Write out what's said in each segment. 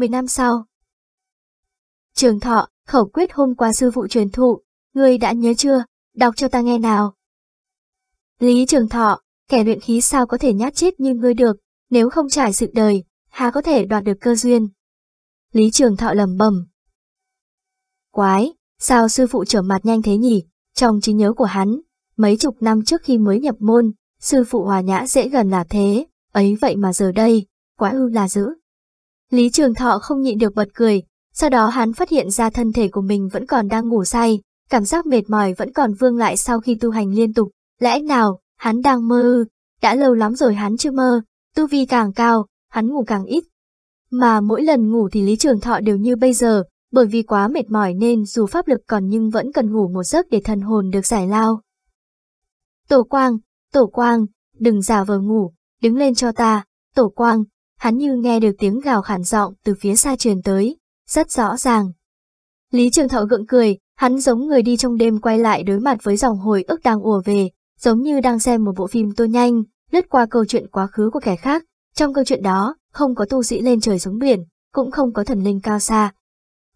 10 năm sau. Trường thọ, khẩu quyết hôm qua sư phụ truyền thụ, ngươi đã nhớ chưa, đọc cho ta nghe nào. Lý trường thọ, kẻ luyện khí sao có thể nhát chết như ngươi được, nếu không trải sự đời, hà có thể đoạt được cơ duyên. Lý trường thọ lầm bầm. Quái, sao sư phụ trở mặt nhanh thế nhỉ, trong trí nhớ của hắn, mấy chục năm trước khi mới nhập môn, sư phụ hòa nhã dễ gần là thế, ấy vậy mà giờ đây, quá ư là dữ. Lý Trường Thọ không nhịn được bật cười, sau đó hắn phát hiện ra thân thể của mình vẫn còn đang ngủ say, cảm giác mệt mỏi vẫn còn vương lại sau khi tu hành liên tục. Lẽ nào, hắn đang mơ ư, đã lâu lắm rồi hắn chưa mơ, tu vi càng cao, hắn ngủ càng ít. Mà mỗi lần ngủ thì Lý Trường Thọ đều như bây giờ, bởi vì quá mệt mỏi nên dù pháp lực còn nhưng vẫn cần ngủ một giấc để thần hồn được giải lao. Tổ quang, tổ quang, đừng giả vờ ngủ, đứng lên cho ta, tổ quang, hắn như nghe được tiếng gào khản giọng từ phía xa truyền tới, rất rõ ràng. Lý Trường Thọ gượng cười, hắn giống người đi trong đêm quay lại đối mặt với dòng hồi ức đang ùa về, giống như đang xem một bộ phim tô nhanh, lướt qua câu chuyện quá khứ của kẻ khác. Trong câu chuyện đó, không có tu sĩ lên trời xuống biển, cũng không có thần linh cao xa.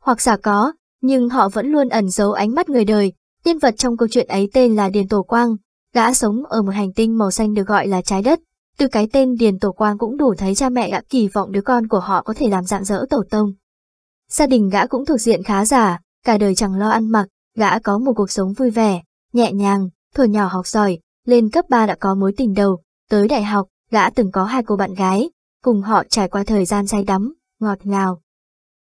Hoặc giả có, nhưng họ vẫn luôn ẩn giấu ánh mắt người đời. Nhân vật trong câu chuyện ấy tên là Điền Tổ Quang, gã sống ở một hành tinh màu xanh được gọi là trái đất, từ cái tên Điền Tổ Quang cũng đủ thấy cha mẹ gã kỳ vọng đứa con của họ có thể làm dạng dỡ tổ tông. Gia đình gã cũng thuộc diện khá giả, cả đời chẳng lo ăn mặc, gã có một cuộc sống vui vẻ, nhẹ nhàng, thuở nhỏ học giỏi, lên cấp 3 đã có mối tình đầu, tới đại học, gã từng có hai cô bạn gái, cùng họ trải qua thời gian say đắm, ngọt ngào.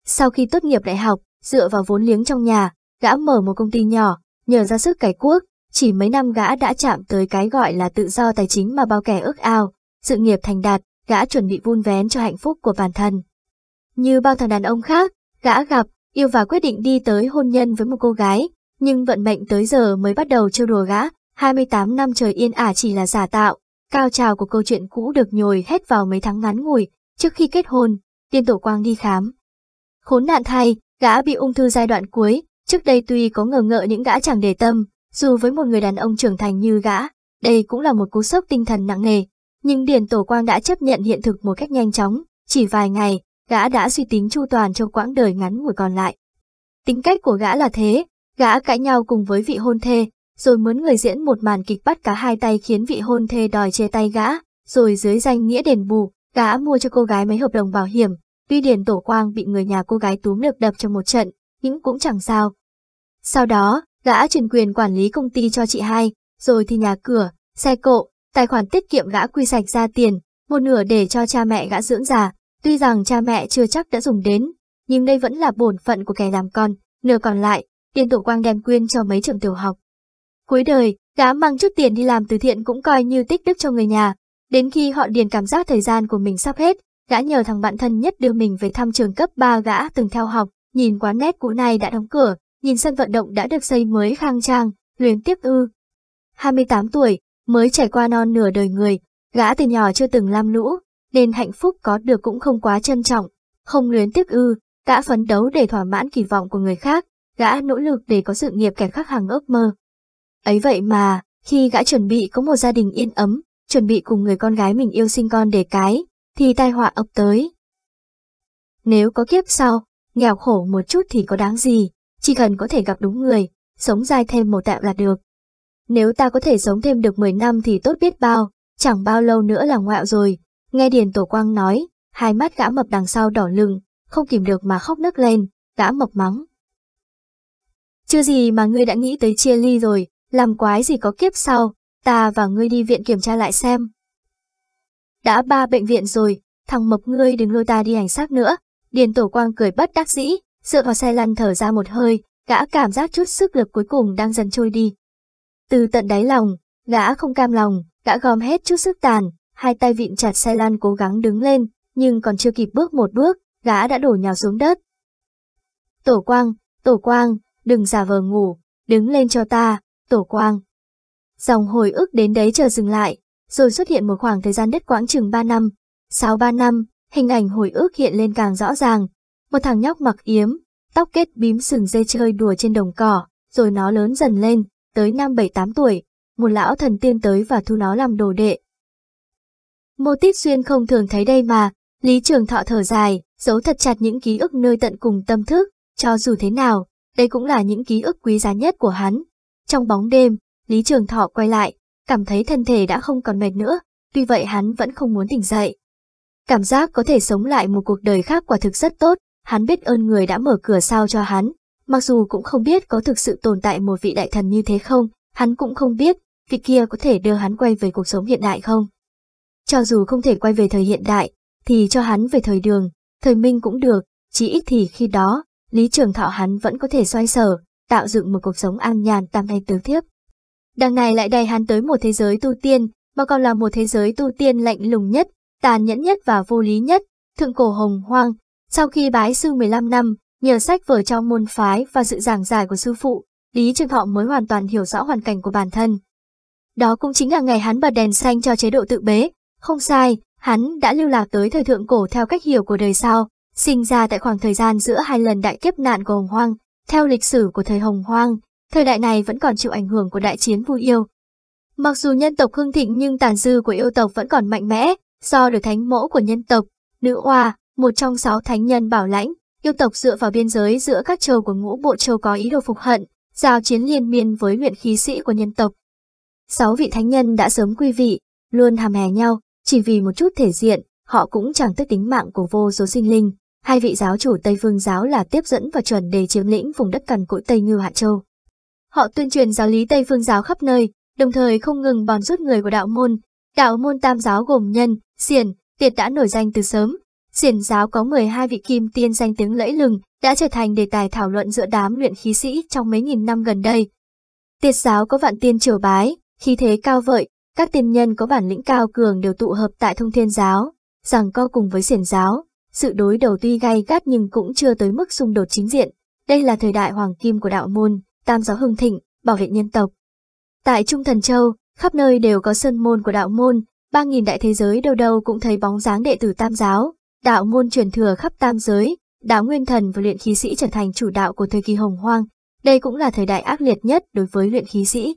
Sau khi tốt nghiệp đại học, dựa vào vốn liếng trong nhà, gã mở một công ty nhỏ, nhờ ra sức cải quốc, chỉ mấy năm gã đã chạm tới cái gọi là tự do tài chính mà bao kẻ ước ao, sự nghiệp thành đạt, gã chuẩn bị vun vén cho hạnh phúc của bản thân. Như bao thằng đàn ông khác, gã gặp, yêu và quyết định đi tới hôn nhân với một cô gái, nhưng vận mệnh tới giờ mới bắt đầu trêu đùa gã, 28 năm trời yên ả chỉ là giả tạo, cao trào của câu chuyện cũ được nhồi hết vào mấy tháng ngắn ngủi, trước khi kết hôn, tiên tổ quang đi khám. Khốn nạn thay, gã bị ung thư giai đoạn cuối, trước đây tuy có ngờ ngợ những gã chẳng để tâm, dù với một người đàn ông trưởng thành như gã, đây cũng là một cú sốc tinh thần nặng nề. Nhưng Điền Tổ Quang đã chấp nhận hiện thực một cách nhanh chóng, chỉ vài ngày, gã đã suy tính chu toàn trong quãng đời ngắn ngủi còn lại. Tính cách của gã là thế, gã cãi nhau cùng với vị hôn thê, rồi muốn người diễn một màn kịch bắt cả hai tay khiến vị hôn thê đòi chê tay gã, rồi dưới danh nghĩa đền bù, gã mua cho cô gái mấy hợp đồng bảo hiểm, tuy Điền Tổ Quang bị người nhà cô gái túm được đập trong một trận, nhưng cũng chẳng sao. Sau đó, gã chuyển quyền quản lý công ty cho chị hai, rồi thì nhà cửa, xe cộ, Tài khoản tiết kiệm gã quy sạch ra tiền, một nửa để cho cha mẹ gã dưỡng già, tuy rằng cha mẹ chưa chắc đã dùng đến, nhưng đây vẫn là bổn phận của kẻ làm con, nửa còn lại, tiền tổ quang đem quyên cho mấy trường tiểu học. Cuối đời, gã mang chút tiền đi làm từ thiện cũng coi như tích đức cho người nhà, đến khi họ điền cảm giác thời gian của mình sắp hết, gã nhờ thằng bạn thân nhất đưa mình về thăm trường cấp 3 gã từng theo học, nhìn quán nét cũ này đã đóng cửa, nhìn sân vận động đã được xây mới khang trang, luyến tiếp ư. 28 tuổi, mới trải qua non nửa đời người, gã từ nhỏ chưa từng lam lũ, nên hạnh phúc có được cũng không quá trân trọng, không luyến tiếc ư, gã phấn đấu để thỏa mãn kỳ vọng của người khác, gã nỗ lực để có sự nghiệp kẻ khác hàng ước mơ. Ấy vậy mà, khi gã chuẩn bị có một gia đình yên ấm, chuẩn bị cùng người con gái mình yêu sinh con để cái, thì tai họa ập tới. Nếu có kiếp sau, nghèo khổ một chút thì có đáng gì, chỉ cần có thể gặp đúng người, sống dài thêm một tạm là được. Nếu ta có thể sống thêm được 10 năm thì tốt biết bao, chẳng bao lâu nữa là ngoạo rồi. Nghe Điền Tổ Quang nói, hai mắt gã mập đằng sau đỏ lừng, không kìm được mà khóc nức lên, gã mập mắng. Chưa gì mà ngươi đã nghĩ tới chia ly rồi, làm quái gì có kiếp sau, ta và ngươi đi viện kiểm tra lại xem. Đã ba bệnh viện rồi, thằng mập ngươi đừng lôi ta đi hành xác nữa. Điền Tổ Quang cười bất đắc dĩ, dựa vào xe lăn thở ra một hơi, gã cảm giác chút sức lực cuối cùng đang dần trôi đi, từ tận đáy lòng, gã không cam lòng, gã gom hết chút sức tàn, hai tay vịn chặt xe lan cố gắng đứng lên, nhưng còn chưa kịp bước một bước, gã đã đổ nhào xuống đất. Tổ quang, tổ quang, đừng giả vờ ngủ, đứng lên cho ta, tổ quang. Dòng hồi ức đến đấy chờ dừng lại, rồi xuất hiện một khoảng thời gian đất quãng chừng 3 năm, 6-3 năm, hình ảnh hồi ức hiện lên càng rõ ràng. Một thằng nhóc mặc yếm, tóc kết bím sừng dây chơi đùa trên đồng cỏ, rồi nó lớn dần lên, tới năm bảy tám tuổi, một lão thần tiên tới và thu nó làm đồ đệ. Mô Tích Xuyên không thường thấy đây mà, Lý Trường Thọ thở dài, giấu thật chặt những ký ức nơi tận cùng tâm thức, cho dù thế nào, đây cũng là những ký ức quý giá nhất của hắn. Trong bóng đêm, Lý Trường Thọ quay lại, cảm thấy thân thể đã không còn mệt nữa, tuy vậy hắn vẫn không muốn tỉnh dậy. Cảm giác có thể sống lại một cuộc đời khác quả thực rất tốt, hắn biết ơn người đã mở cửa sao cho hắn, Mặc dù cũng không biết có thực sự tồn tại một vị đại thần như thế không, hắn cũng không biết, vị kia có thể đưa hắn quay về cuộc sống hiện đại không. Cho dù không thể quay về thời hiện đại, thì cho hắn về thời đường, thời minh cũng được, chỉ ít thì khi đó, Lý Trường Thọ hắn vẫn có thể xoay sở, tạo dựng một cuộc sống an nhàn tam nay tứ thiếp. Đằng này lại đẩy hắn tới một thế giới tu tiên, mà còn là một thế giới tu tiên lạnh lùng nhất, tàn nhẫn nhất và vô lý nhất, thượng cổ hồng hoang. Sau khi bái sư 15 năm, Nhờ sách vở trong môn phái và sự giảng giải của sư phụ, Lý Trường Thọ mới hoàn toàn hiểu rõ hoàn cảnh của bản thân. Đó cũng chính là ngày hắn bật đèn xanh cho chế độ tự bế. Không sai, hắn đã lưu lạc tới thời thượng cổ theo cách hiểu của đời sau, sinh ra tại khoảng thời gian giữa hai lần đại kiếp nạn của Hồng Hoang. Theo lịch sử của thời Hồng Hoang, thời đại này vẫn còn chịu ảnh hưởng của đại chiến vui yêu. Mặc dù nhân tộc hưng thịnh nhưng tàn dư của yêu tộc vẫn còn mạnh mẽ, do được thánh mẫu của nhân tộc, nữ oa, một trong sáu thánh nhân bảo lãnh, Yêu tộc dựa vào biên giới giữa các châu của ngũ bộ châu có ý đồ phục hận, giao chiến liên miên với luyện khí sĩ của nhân tộc. Sáu vị thánh nhân đã sớm quy vị, luôn hàm hè nhau, chỉ vì một chút thể diện, họ cũng chẳng tức tính mạng của vô số sinh linh. Hai vị giáo chủ Tây Vương giáo là tiếp dẫn và chuẩn đề chiếm lĩnh vùng đất cằn cỗi Tây Ngưu Hạ Châu. Họ tuyên truyền giáo lý Tây Phương giáo khắp nơi, đồng thời không ngừng bòn rút người của đạo môn. Đạo môn tam giáo gồm nhân, xiển, tiệt đã nổi danh từ sớm, Xiển giáo có 12 vị kim tiên danh tiếng lẫy lừng, đã trở thành đề tài thảo luận giữa đám luyện khí sĩ trong mấy nghìn năm gần đây. Tiệt giáo có vạn tiên triều bái, khí thế cao vợi, các tiên nhân có bản lĩnh cao cường đều tụ hợp tại thông thiên giáo, rằng co cùng với xiển giáo, sự đối đầu tuy gay gắt nhưng cũng chưa tới mức xung đột chính diện. Đây là thời đại hoàng kim của đạo môn, tam giáo hưng thịnh, bảo vệ nhân tộc. Tại Trung Thần Châu, khắp nơi đều có sơn môn của đạo môn, ba nghìn đại thế giới đâu đâu cũng thấy bóng dáng đệ tử tam giáo, đạo môn truyền thừa khắp tam giới, đạo nguyên thần và luyện khí sĩ trở thành chủ đạo của thời kỳ hồng hoang, đây cũng là thời đại ác liệt nhất đối với luyện khí sĩ.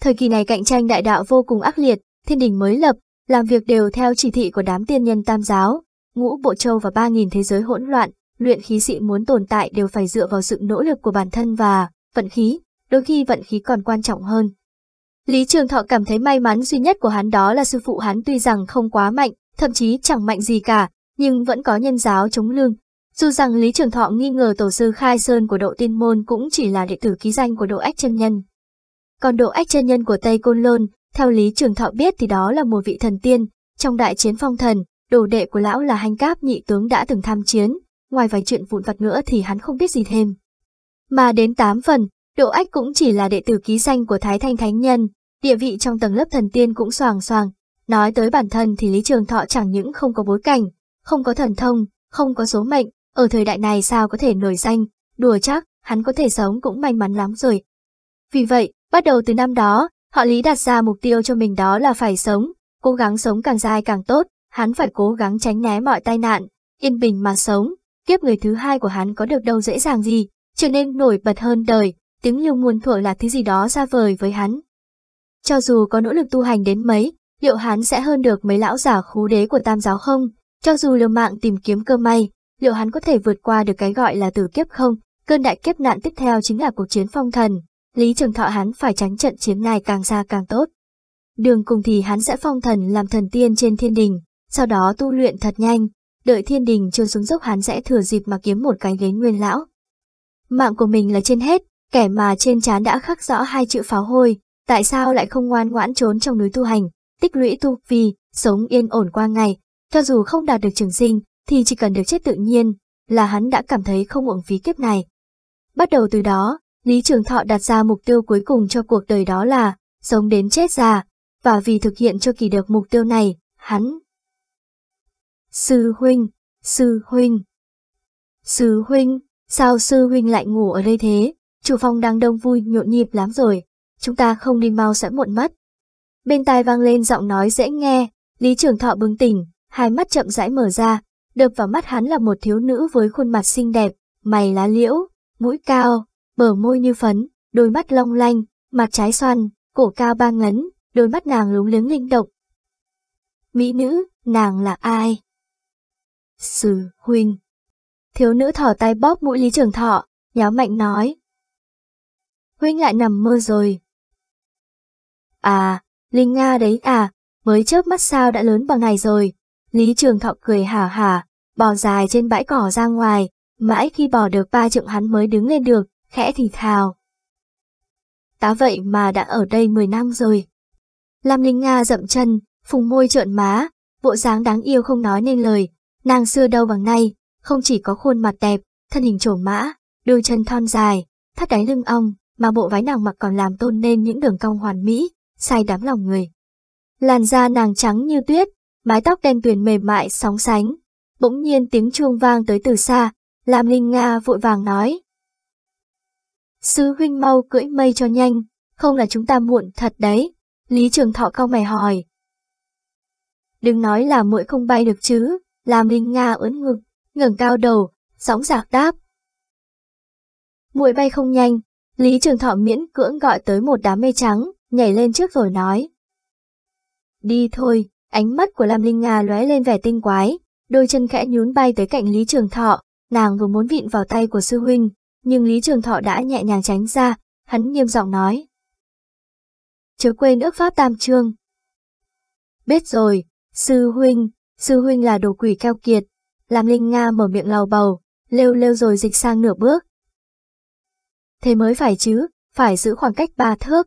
Thời kỳ này cạnh tranh đại đạo vô cùng ác liệt, thiên đình mới lập, làm việc đều theo chỉ thị của đám tiên nhân tam giáo, ngũ bộ châu và ba nghìn thế giới hỗn loạn, luyện khí sĩ muốn tồn tại đều phải dựa vào sự nỗ lực của bản thân và vận khí, đôi khi vận khí còn quan trọng hơn. Lý Trường Thọ cảm thấy may mắn duy nhất của hắn đó là sư phụ hắn tuy rằng không quá mạnh, thậm chí chẳng mạnh gì cả, nhưng vẫn có nhân giáo chống lương. Dù rằng Lý Trường Thọ nghi ngờ tổ sư Khai Sơn của độ tiên môn cũng chỉ là đệ tử ký danh của độ ách chân nhân. Còn độ ách chân nhân của Tây Côn Lôn, theo Lý Trường Thọ biết thì đó là một vị thần tiên, trong đại chiến phong thần, đồ đệ của lão là hành cáp nhị tướng đã từng tham chiến, ngoài vài chuyện vụn vặt nữa thì hắn không biết gì thêm. Mà đến tám phần, độ ách cũng chỉ là đệ tử ký danh của Thái Thanh Thánh Nhân, địa vị trong tầng lớp thần tiên cũng soàng soàng. Nói tới bản thân thì Lý Trường Thọ chẳng những không có bối cảnh, không có thần thông, không có số mệnh, ở thời đại này sao có thể nổi danh, đùa chắc, hắn có thể sống cũng may mắn lắm rồi. Vì vậy, bắt đầu từ năm đó, họ Lý đặt ra mục tiêu cho mình đó là phải sống, cố gắng sống càng dài càng tốt, hắn phải cố gắng tránh né mọi tai nạn, yên bình mà sống, kiếp người thứ hai của hắn có được đâu dễ dàng gì, trở nên nổi bật hơn đời, tiếng lưu muôn thuở là thứ gì đó xa vời với hắn. Cho dù có nỗ lực tu hành đến mấy, liệu hắn sẽ hơn được mấy lão giả khú đế của tam giáo không? Cho dù liều mạng tìm kiếm cơ may, liệu hắn có thể vượt qua được cái gọi là tử kiếp không? Cơn đại kiếp nạn tiếp theo chính là cuộc chiến phong thần. Lý Trường Thọ hắn phải tránh trận chiến này càng xa càng tốt. Đường cùng thì hắn sẽ phong thần làm thần tiên trên thiên đình, sau đó tu luyện thật nhanh, đợi thiên đình chưa xuống dốc hắn sẽ thừa dịp mà kiếm một cái ghế nguyên lão. Mạng của mình là trên hết, kẻ mà trên trán đã khắc rõ hai chữ pháo hôi, tại sao lại không ngoan ngoãn trốn trong núi tu hành, tích lũy tu vi sống yên ổn qua ngày, cho dù không đạt được trường sinh, thì chỉ cần được chết tự nhiên, là hắn đã cảm thấy không uổng phí kiếp này. Bắt đầu từ đó, Lý Trường Thọ đặt ra mục tiêu cuối cùng cho cuộc đời đó là sống đến chết già, và vì thực hiện cho kỳ được mục tiêu này, hắn. Sư huynh, sư huynh. Sư huynh, sao sư huynh lại ngủ ở đây thế? Chủ phòng đang đông vui nhộn nhịp lắm rồi, chúng ta không đi mau sẽ muộn mất. Bên tai vang lên giọng nói dễ nghe, Lý Trường Thọ bừng tỉnh, hai mắt chậm rãi mở ra, đập vào mắt hắn là một thiếu nữ với khuôn mặt xinh đẹp, mày lá liễu, mũi cao, bờ môi như phấn, đôi mắt long lanh, mặt trái xoan, cổ cao ba ngấn, đôi mắt nàng lúng liếng linh động. Mỹ nữ, nàng là ai? Sử huynh. Thiếu nữ thỏ tay bóp mũi Lý Trường Thọ, nháo mạnh nói. Huynh lại nằm mơ rồi. À, Linh Nga đấy à, mới chớp mắt sao đã lớn bằng ngày rồi, Lý Trường Thọ cười hà hà, bò dài trên bãi cỏ ra ngoài, mãi khi bò được ba trượng hắn mới đứng lên được, khẽ thì thào. Tá vậy mà đã ở đây 10 năm rồi. Lam Linh Nga dậm chân, phùng môi trợn má, bộ dáng đáng yêu không nói nên lời, nàng xưa đâu bằng nay, không chỉ có khuôn mặt đẹp, thân hình trổ mã, đôi chân thon dài, thắt đáy lưng ong, mà bộ váy nàng mặc còn làm tôn nên những đường cong hoàn mỹ, say đắm lòng người. Làn da nàng trắng như tuyết, mái tóc đen tuyền mềm mại sóng sánh. Bỗng nhiên tiếng chuông vang tới từ xa, làm Linh Nga vội vàng nói. Sư huynh mau cưỡi mây cho nhanh, không là chúng ta muộn thật đấy, Lý Trường Thọ cau mày hỏi. Đừng nói là muội không bay được chứ, làm Linh Nga ớn ngực, ngẩng cao đầu, sóng giạc đáp. Muội bay không nhanh, Lý Trường Thọ miễn cưỡng gọi tới một đám mây trắng, nhảy lên trước rồi nói. Đi thôi, Ánh mắt của Lam Linh Nga lóe lên vẻ tinh quái, đôi chân khẽ nhún bay tới cạnh Lý Trường Thọ, nàng vừa muốn vịn vào tay của sư huynh, nhưng Lý Trường Thọ đã nhẹ nhàng tránh ra, hắn nghiêm giọng nói. Chớ quên ước pháp tam trương. Biết rồi, sư huynh, sư huynh là đồ quỷ keo kiệt, Lam Linh Nga mở miệng lầu bầu, lêu lêu rồi dịch sang nửa bước. Thế mới phải chứ, phải giữ khoảng cách ba thước.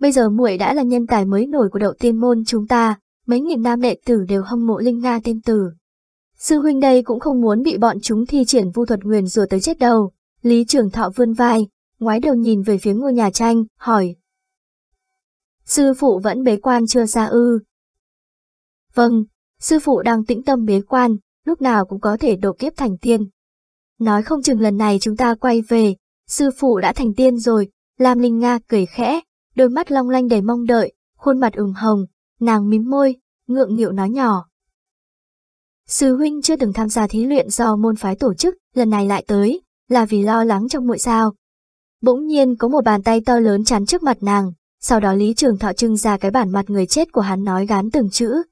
Bây giờ muội đã là nhân tài mới nổi của đậu tiên môn chúng ta, mấy nghìn nam đệ tử đều hâm mộ Linh Nga tên tử. Sư huynh đây cũng không muốn bị bọn chúng thi triển vu thuật nguyền rùa tới chết đầu. Lý trưởng Thọ vươn vai, ngoái đầu nhìn về phía ngôi nhà tranh, hỏi. Sư phụ vẫn bế quan chưa ra ư? Vâng, sư phụ đang tĩnh tâm bế quan, lúc nào cũng có thể độ kiếp thành tiên. Nói không chừng lần này chúng ta quay về, sư phụ đã thành tiên rồi, Lam Linh Nga cười khẽ, đôi mắt long lanh đầy mong đợi, khuôn mặt ửng hồng, Nàng mím môi, ngượng nghịu nói nhỏ. Sư huynh chưa từng tham gia thí luyện do môn phái tổ chức, lần này lại tới, là vì lo lắng trong muội sao. Bỗng nhiên có một bàn tay to lớn chắn trước mặt nàng, sau đó Lý Trường Thọ trưng ra cái bản mặt người chết của hắn nói gán từng chữ.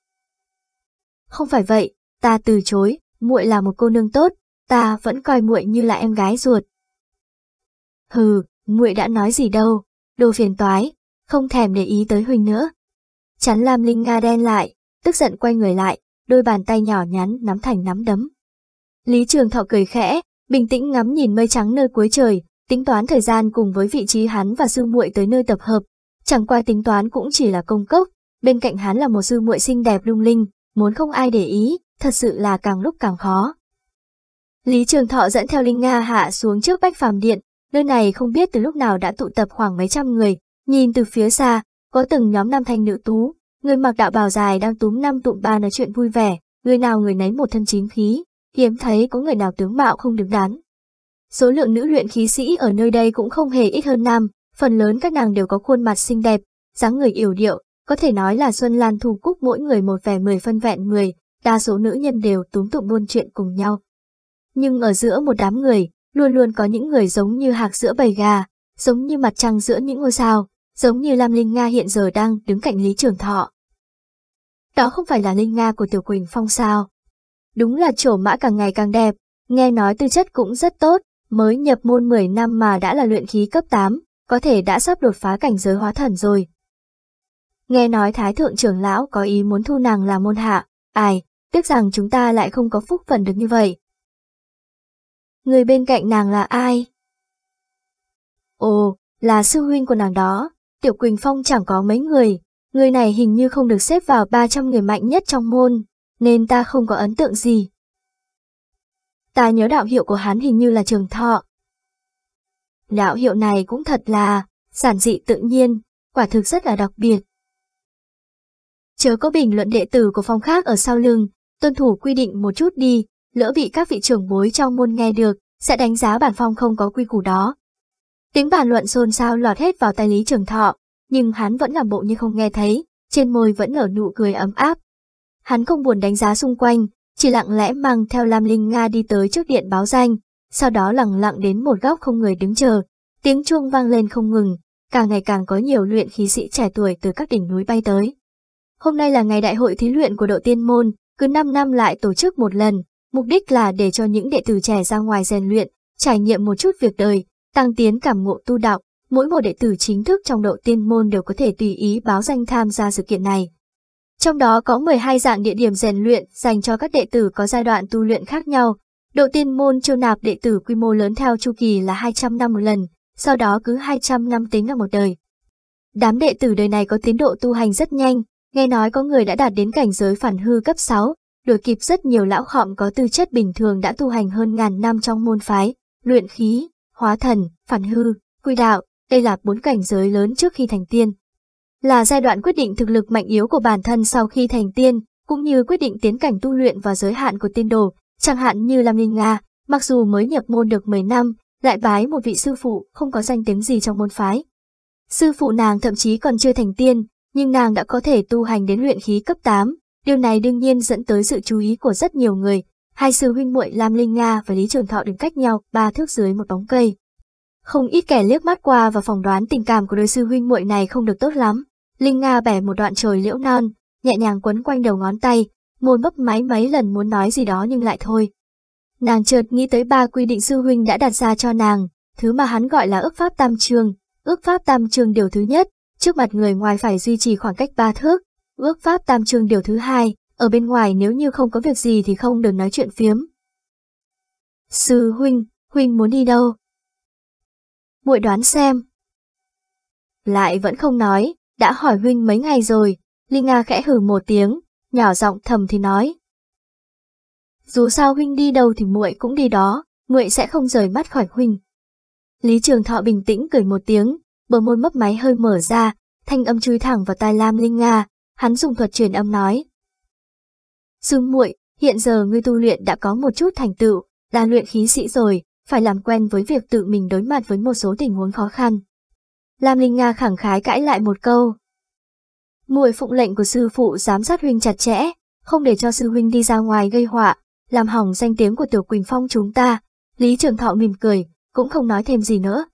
Không phải vậy, ta từ chối, muội là một cô nương tốt, ta vẫn coi muội như là em gái ruột. Hừ, muội đã nói gì đâu, đồ phiền toái, không thèm để ý tới huynh nữa. Chắn Lam Linh Nga đen lại, tức giận quay người lại, đôi bàn tay nhỏ nhắn nắm thành nắm đấm. Lý Trường Thọ cười khẽ, bình tĩnh ngắm nhìn mây trắng nơi cuối trời, tính toán thời gian cùng với vị trí hắn và sư muội tới nơi tập hợp. Chẳng qua tính toán cũng chỉ là công cốc, bên cạnh hắn là một sư muội xinh đẹp lung linh, muốn không ai để ý, thật sự là càng lúc càng khó. Lý Trường Thọ dẫn theo Linh Nga hạ xuống trước Bách Phàm Điện, nơi này không biết từ lúc nào đã tụ tập khoảng mấy trăm người, nhìn từ phía xa, có từng nhóm nam thanh nữ tú, người mặc đạo bào dài đang túm năm tụm ba nói chuyện vui vẻ, người nào người nấy một thân chính khí, hiếm thấy có người nào tướng mạo không đứng đắn. Số lượng nữ luyện khí sĩ ở nơi đây cũng không hề ít hơn nam, phần lớn các nàng đều có khuôn mặt xinh đẹp, dáng người yểu điệu, có thể nói là Xuân Lan Thu Cúc mỗi người một vẻ mười phân vẹn người. đa số nữ nhân đều túm tụm buôn chuyện cùng nhau. Nhưng ở giữa một đám người, luôn luôn có những người giống như hạc giữa bầy gà, giống như mặt trăng giữa những ngôi sao, giống như Lam Linh Nga hiện giờ đang đứng cạnh Lý Trường Thọ. Đó không phải là Linh Nga của Tiểu Quỳnh Phong sao? Đúng là trổ mã càng ngày càng đẹp, nghe nói tư chất cũng rất tốt, mới nhập môn 10 năm mà đã là luyện khí cấp 8, có thể đã sắp đột phá cảnh giới hóa thần rồi. Nghe nói Thái Thượng trưởng lão có ý muốn thu nàng là môn hạ, ai, tiếc rằng chúng ta lại không có phúc phận được như vậy. Người bên cạnh nàng là ai? Ồ, là sư huynh của nàng đó, Tiểu Quỳnh Phong chẳng có mấy người, người này hình như không được xếp vào 300 người mạnh nhất trong môn, nên ta không có ấn tượng gì. Ta nhớ đạo hiệu của hắn hình như là trường thọ. Đạo hiệu này cũng thật là, giản dị tự nhiên, quả thực rất là đặc biệt. Chớ có bình luận đệ tử của phong khác ở sau lưng, tuân thủ quy định một chút đi, lỡ bị các vị trưởng bối trong môn nghe được, sẽ đánh giá bản phong không có quy củ đó, Tiếng bàn luận xôn xao lọt hết vào tay Lý Trường Thọ, nhưng hắn vẫn làm bộ như không nghe thấy, trên môi vẫn nở nụ cười ấm áp. Hắn không buồn đánh giá xung quanh, chỉ lặng lẽ mang theo Lam Linh Nga đi tới trước điện báo danh, sau đó lặng lặng đến một góc không người đứng chờ. Tiếng chuông vang lên không ngừng, càng ngày càng có nhiều luyện khí sĩ trẻ tuổi từ các đỉnh núi bay tới. Hôm nay là ngày đại hội thí luyện của đội tiên môn, cứ 5 năm lại tổ chức một lần, mục đích là để cho những đệ tử trẻ ra ngoài rèn luyện, trải nghiệm một chút việc đời, tăng tiến cảm ngộ tu đạo, mỗi một đệ tử chính thức trong độ tiên môn đều có thể tùy ý báo danh tham gia sự kiện này. Trong đó có 12 dạng địa điểm rèn luyện dành cho các đệ tử có giai đoạn tu luyện khác nhau. Độ tiên môn chiêu nạp đệ tử quy mô lớn theo chu kỳ là 200 năm một lần, sau đó cứ 200 năm tính là một đời. Đám đệ tử đời này có tiến độ tu hành rất nhanh, nghe nói có người đã đạt đến cảnh giới phản hư cấp 6, đuổi kịp rất nhiều lão khọm có tư chất bình thường đã tu hành hơn ngàn năm trong môn phái, luyện khí, hóa thần, phản hư, quy đạo, đây là bốn cảnh giới lớn trước khi thành tiên. Là giai đoạn quyết định thực lực mạnh yếu của bản thân sau khi thành tiên, cũng như quyết định tiến cảnh tu luyện và giới hạn của tiên đồ, chẳng hạn như Lam Linh Nga, mặc dù mới nhập môn được 10 năm, lại bái một vị sư phụ không có danh tiếng gì trong môn phái. Sư phụ nàng thậm chí còn chưa thành tiên, nhưng nàng đã có thể tu hành đến luyện khí cấp 8, điều này đương nhiên dẫn tới sự chú ý của rất nhiều người, Hai sư huynh muội Lam Linh Nga và Lý Trường Thọ đứng cách nhau ba thước dưới một bóng cây. Không ít kẻ liếc mắt qua và phỏng đoán tình cảm của đôi sư huynh muội này không được tốt lắm. Linh Nga bẻ một đoạn chồi liễu non, nhẹ nhàng quấn quanh đầu ngón tay, môn bấp máy mấy lần muốn nói gì đó nhưng lại thôi. Nàng chợt nghĩ tới ba quy định sư huynh đã đặt ra cho nàng, thứ mà hắn gọi là ước pháp tam trường. Ước pháp tam trường điều thứ nhất, trước mặt người ngoài phải duy trì khoảng cách ba thước. Ước pháp tam trường điều thứ hai, ở bên ngoài nếu như không có việc gì thì không được nói chuyện phiếm. Sư huynh, huynh muốn đi đâu? Muội đoán xem. Lại vẫn không nói, đã hỏi huynh mấy ngày rồi, Ly Nga khẽ hử một tiếng, nhỏ giọng thầm thì nói. Dù sao huynh đi đâu thì muội cũng đi đó, muội sẽ không rời mắt khỏi huynh. Lý Trường Thọ bình tĩnh cười một tiếng, bờ môi mấp máy hơi mở ra, thanh âm chui thẳng vào tai Lam Linh Nga, hắn dùng thuật truyền âm nói sư muội, hiện giờ ngươi tu luyện đã có một chút thành tựu, đã luyện khí sĩ rồi, phải làm quen với việc tự mình đối mặt với một số tình huống khó khăn. Lam Linh Nga khẳng khái cãi lại một câu. Muội phụng lệnh của sư phụ giám sát huynh chặt chẽ, không để cho sư huynh đi ra ngoài gây họa, làm hỏng danh tiếng của Tiểu Quỳnh Phong chúng ta. Lý Trường Thọ mỉm cười, cũng không nói thêm gì nữa.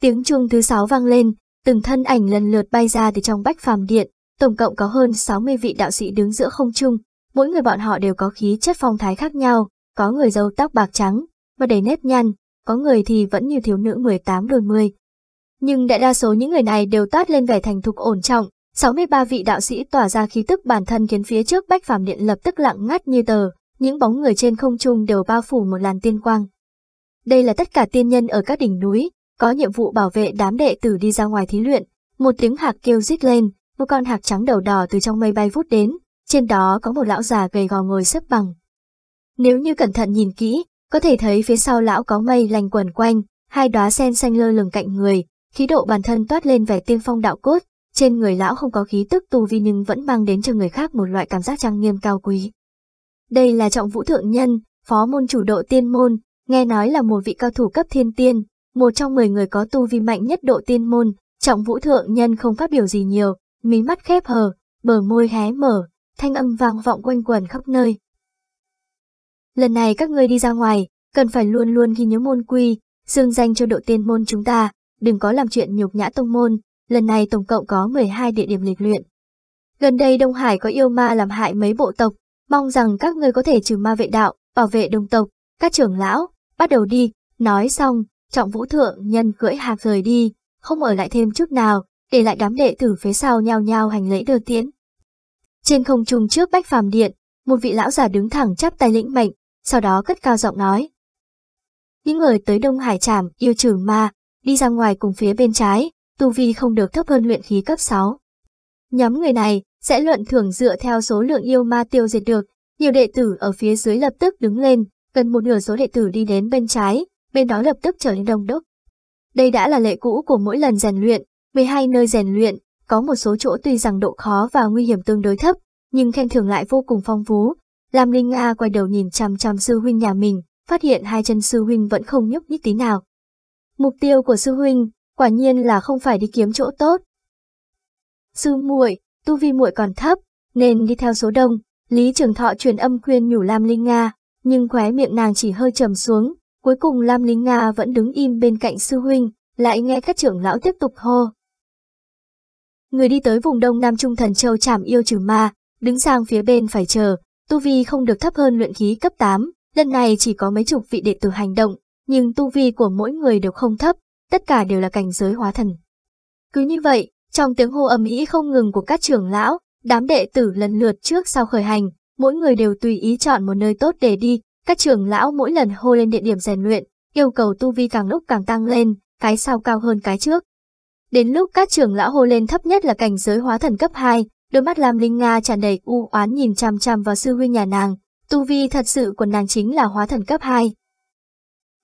Tiếng chuông thứ sáu vang lên, từng thân ảnh lần lượt bay ra từ trong bách phàm điện, tổng cộng có hơn 60 vị đạo sĩ đứng giữa không trung, Mỗi người bọn họ đều có khí chất phong thái khác nhau, có người dâu tóc bạc trắng, và đầy nếp nhăn, có người thì vẫn như thiếu nữ 18 đôi 10. Nhưng đại đa số những người này đều toát lên vẻ thành thục ổn trọng, 63 vị đạo sĩ tỏa ra khí tức bản thân khiến phía trước bách phàm điện lập tức lặng ngắt như tờ, những bóng người trên không trung đều bao phủ một làn tiên quang. Đây là tất cả tiên nhân ở các đỉnh núi, có nhiệm vụ bảo vệ đám đệ tử đi ra ngoài thí luyện. Một tiếng hạc kêu rít lên, một con hạc trắng đầu đỏ từ trong mây bay vút đến, trên đó có một lão già gầy gò ngồi xếp bằng. Nếu như cẩn thận nhìn kỹ, có thể thấy phía sau lão có mây lành quẩn quanh, hai đóa sen xanh lơ lửng cạnh người, khí độ bản thân toát lên vẻ tiên phong đạo cốt, trên người lão không có khí tức tu vi nhưng vẫn mang đến cho người khác một loại cảm giác trang nghiêm cao quý. Đây là trọng vũ thượng nhân, phó môn chủ độ tiên môn, nghe nói là một vị cao thủ cấp thiên tiên, một trong 10 người có tu vi mạnh nhất độ tiên môn, trọng vũ thượng nhân không phát biểu gì nhiều, mí mắt khép hờ, bờ môi hé mở, thanh âm vang vọng quanh quần khắp nơi. Lần này các ngươi đi ra ngoài, cần phải luôn luôn ghi nhớ môn quy, dương danh cho đội tiên môn chúng ta, đừng có làm chuyện nhục nhã tông môn, lần này tổng cộng có 12 địa điểm lịch luyện. Gần đây Đông Hải có yêu ma làm hại mấy bộ tộc, mong rằng các ngươi có thể trừ ma vệ đạo, bảo vệ đồng tộc, các trưởng lão, bắt đầu đi, nói xong, trọng vũ thượng nhân cưỡi hạc rời đi, không ở lại thêm chút nào, để lại đám đệ tử phía sau nhao nhao hành lễ đưa tiễn. Trên không trung trước bách phàm điện, một vị lão già đứng thẳng chắp tay lĩnh mệnh, sau đó cất cao giọng nói. Những người tới Đông Hải Trảm, yêu trường ma, đi ra ngoài cùng phía bên trái, tu vi không được thấp hơn luyện khí cấp 6. Nhóm người này sẽ luận thưởng dựa theo số lượng yêu ma tiêu diệt được, nhiều đệ tử ở phía dưới lập tức đứng lên, gần một nửa số đệ tử đi đến bên trái, bên đó lập tức trở nên đông đúc. Đây đã là lệ cũ của mỗi lần rèn luyện, 12 nơi rèn luyện, có một số chỗ tuy rằng độ khó và nguy hiểm tương đối thấp, nhưng khen thưởng lại vô cùng phong phú. Lam Linh A quay đầu nhìn chằm chằm sư huynh nhà mình, phát hiện hai chân sư huynh vẫn không nhúc nhích tí nào. Mục tiêu của sư huynh, quả nhiên là không phải đi kiếm chỗ tốt. Sư muội, tu vi muội còn thấp, nên đi theo số đông, Lý Trường Thọ truyền âm khuyên nhủ Lam Linh Nga, nhưng khóe miệng nàng chỉ hơi trầm xuống, cuối cùng Lam Linh Nga vẫn đứng im bên cạnh sư huynh, lại nghe các trưởng lão tiếp tục hô. Người đi tới vùng đông nam trung thần châu chảm yêu trừ ma, đứng sang phía bên phải chờ, tu vi không được thấp hơn luyện khí cấp 8, lần này chỉ có mấy chục vị đệ tử hành động, nhưng tu vi của mỗi người đều không thấp, tất cả đều là cảnh giới hóa thần. Cứ như vậy, trong tiếng hô ầm ĩ không ngừng của các trưởng lão, đám đệ tử lần lượt trước sau khởi hành, mỗi người đều tùy ý chọn một nơi tốt để đi, các trưởng lão mỗi lần hô lên địa điểm rèn luyện, yêu cầu tu vi càng lúc càng tăng lên, cái sau cao hơn cái trước, Đến lúc các trưởng lão hô lên thấp nhất là cảnh giới hóa thần cấp 2, đôi mắt Lam Linh Nga tràn đầy u oán nhìn chằm chằm vào sư huynh nhà nàng, tu vi thật sự của nàng chính là hóa thần cấp 2.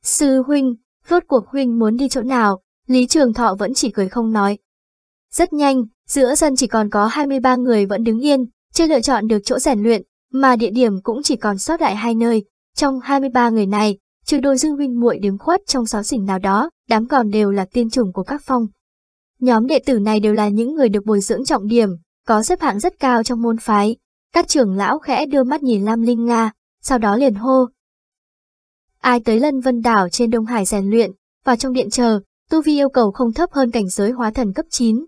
Sư huynh, rốt cuộc huynh muốn đi chỗ nào, Lý Trường Thọ vẫn chỉ cười không nói. Rất nhanh, giữa sân chỉ còn có 23 người vẫn đứng yên, chưa lựa chọn được chỗ rèn luyện, mà địa điểm cũng chỉ còn sót lại hai nơi. Trong 23 người này, trừ đôi dư huynh muội đứng khuất trong xó xỉnh nào đó, đám còn đều là tiên chủng của các phong, Nhóm đệ tử này đều là những người được bồi dưỡng trọng điểm, có xếp hạng rất cao trong môn phái. Các trưởng lão khẽ đưa mắt nhìn Lam Linh Nga, sau đó liền hô. Ai tới lân vân đảo trên Đông Hải rèn luyện, và trong điện chờ, tu vi yêu cầu không thấp hơn cảnh giới hóa thần cấp 9.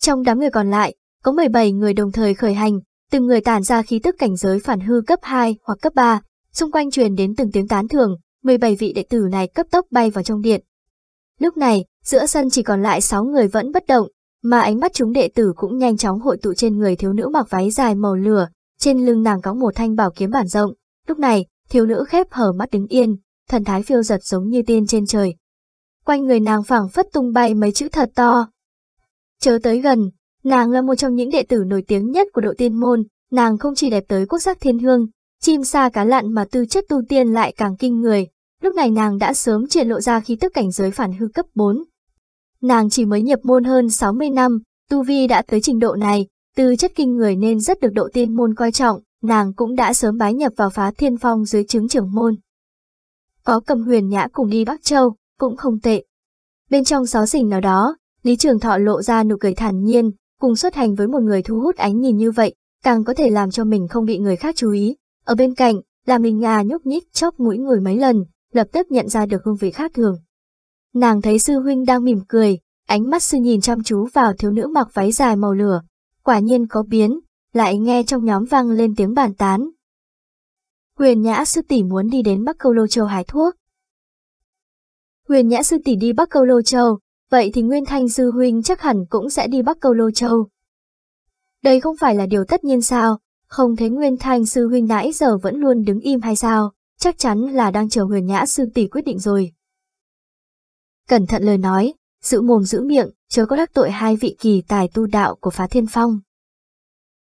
Trong đám người còn lại, có 17 người đồng thời khởi hành, từng người tản ra khí tức cảnh giới phản hư cấp 2 hoặc cấp 3, xung quanh truyền đến từng tiếng tán thưởng, 17 vị đệ tử này cấp tốc bay vào trong điện. Lúc này, Giữa sân chỉ còn lại 6 người vẫn bất động, mà ánh mắt chúng đệ tử cũng nhanh chóng hội tụ trên người thiếu nữ mặc váy dài màu lửa, trên lưng nàng có một thanh bảo kiếm bản rộng. Lúc này, thiếu nữ khép hờ mắt đứng yên, thần thái phiêu giật giống như tiên trên trời. Quanh người nàng phảng phất tung bay mấy chữ thật to. chờ tới gần, nàng là một trong những đệ tử nổi tiếng nhất của độ tiên môn, nàng không chỉ đẹp tới quốc sắc thiên hương, chim xa cá lặn mà tư chất tu tiên lại càng kinh người. Lúc này nàng đã sớm triển lộ ra khi tức cảnh giới phản hư cấp 4, Nàng chỉ mới nhập môn hơn 60 năm, Tu Vi đã tới trình độ này, từ chất kinh người nên rất được độ tiên môn coi trọng, nàng cũng đã sớm bái nhập vào phá thiên phong dưới chứng trưởng môn. Có cầm huyền nhã cùng đi Bắc Châu, cũng không tệ. Bên trong gió xỉnh nào đó, Lý Trường Thọ lộ ra nụ cười thản nhiên, cùng xuất hành với một người thu hút ánh nhìn như vậy, càng có thể làm cho mình không bị người khác chú ý. Ở bên cạnh, là mình ngà nhúc nhích chóp mũi người mấy lần, lập tức nhận ra được hương vị khác thường. Nàng thấy sư huynh đang mỉm cười, ánh mắt sư nhìn chăm chú vào thiếu nữ mặc váy dài màu lửa. Quả nhiên có biến, lại nghe trong nhóm vang lên tiếng bàn tán. Huyền Nhã sư tỷ muốn đi đến Bắc Câu Lô Châu hải thuốc. Huyền Nhã sư tỷ đi Bắc Câu Lô Châu, vậy thì Nguyên Thanh sư huynh chắc hẳn cũng sẽ đi Bắc Câu Lô Châu. Đây không phải là điều tất nhiên sao, không thấy Nguyên Thanh sư huynh nãy giờ vẫn luôn đứng im hay sao, chắc chắn là đang chờ Huyền Nhã sư tỷ quyết định rồi cẩn thận lời nói, giữ mồm giữ miệng, chớ có đắc tội hai vị kỳ tài tu đạo của phá thiên phong.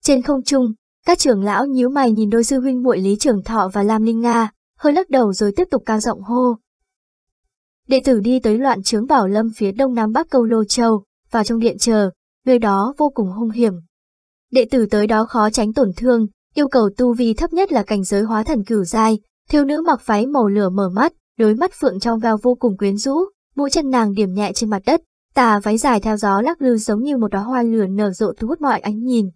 Trên không trung, các trưởng lão nhíu mày nhìn đôi sư huynh muội Lý Trường Thọ và Lam Linh Nga, hơi lắc đầu rồi tiếp tục cao giọng hô. Đệ tử đi tới loạn trướng bảo lâm phía đông nam bắc câu Lô Châu, vào trong điện chờ, nơi đó vô cùng hung hiểm. Đệ tử tới đó khó tránh tổn thương, yêu cầu tu vi thấp nhất là cảnh giới hóa thần cửu giai, thiếu nữ mặc váy màu lửa mở mắt, đôi mắt phượng trong veo vô cùng quyến rũ, mũi chân nàng điểm nhẹ trên mặt đất, tà váy dài theo gió lắc lư giống như một đóa hoa lửa nở rộ thu hút mọi ánh nhìn.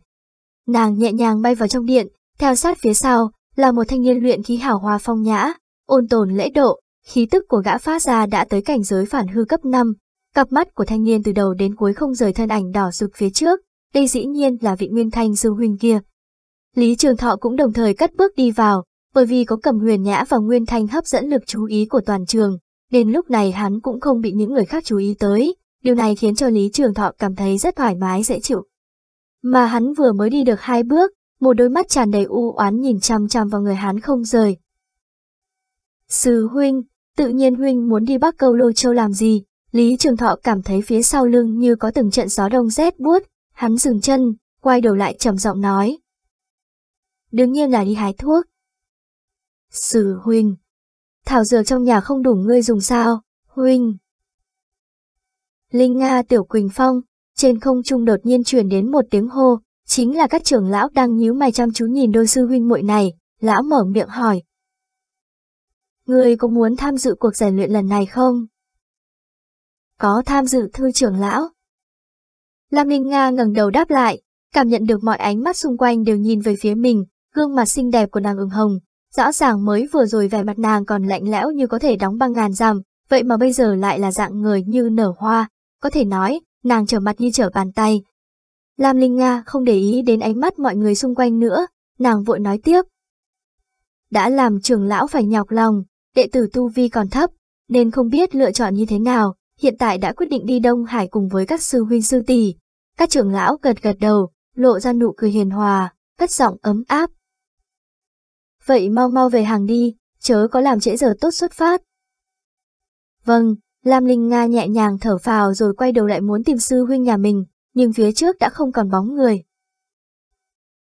Nàng nhẹ nhàng bay vào trong điện, theo sát phía sau là một thanh niên luyện khí hảo hoa phong nhã, ôn tồn lễ độ, khí tức của gã phát ra đã tới cảnh giới phản hư cấp 5. Cặp mắt của thanh niên từ đầu đến cuối không rời thân ảnh đỏ rực phía trước, đây dĩ nhiên là vị Nguyên Thanh sư huynh kia. Lý Trường Thọ cũng đồng thời cất bước đi vào, bởi vì có cầm huyền nhã và Nguyên Thanh hấp dẫn lực chú ý của toàn trường, Đến lúc này hắn cũng không bị những người khác chú ý tới, điều này khiến cho Lý Trường Thọ cảm thấy rất thoải mái dễ chịu. Mà hắn vừa mới đi được hai bước, một đôi mắt tràn đầy u oán nhìn chăm chăm vào người hắn không rời. Sư huynh, tự nhiên huynh muốn đi Bắc Câu Lôi Châu làm gì? Lý Trường Thọ cảm thấy phía sau lưng như có từng trận gió đông rét buốt, hắn dừng chân, quay đầu lại trầm giọng nói. Đương nhiên là đi hái thuốc. Sư huynh, thảo dược trong nhà không đủ ngươi dùng sao, huynh. Linh Nga Tiểu Quỳnh Phong, trên không trung đột nhiên truyền đến một tiếng hô, chính là các trưởng lão đang nhíu mày chăm chú nhìn đôi sư huynh muội này, lão mở miệng hỏi. Ngươi có muốn tham dự cuộc rèn luyện lần này không? Có tham dự thư trưởng lão. Lam Linh Nga ngẩng đầu đáp lại, cảm nhận được mọi ánh mắt xung quanh đều nhìn về phía mình, gương mặt xinh đẹp của nàng ửng hồng, Rõ ràng mới vừa rồi vẻ mặt nàng còn lạnh lẽo như có thể đóng băng ngàn dằm, vậy mà bây giờ lại là dạng người như nở hoa, có thể nói, nàng trở mặt như trở bàn tay. Lam Linh Nga không để ý đến ánh mắt mọi người xung quanh nữa, nàng vội nói tiếp. Đã làm trưởng lão phải nhọc lòng, đệ tử Tu Vi còn thấp, nên không biết lựa chọn như thế nào, hiện tại đã quyết định đi Đông Hải cùng với các sư huynh sư tỷ. Các trưởng lão gật gật đầu, lộ ra nụ cười hiền hòa, cất giọng ấm áp, vậy mau mau về hàng đi, chớ có làm trễ giờ tốt xuất phát. Vâng, Lam Linh Nga nhẹ nhàng thở phào rồi quay đầu lại muốn tìm sư huynh nhà mình, nhưng phía trước đã không còn bóng người.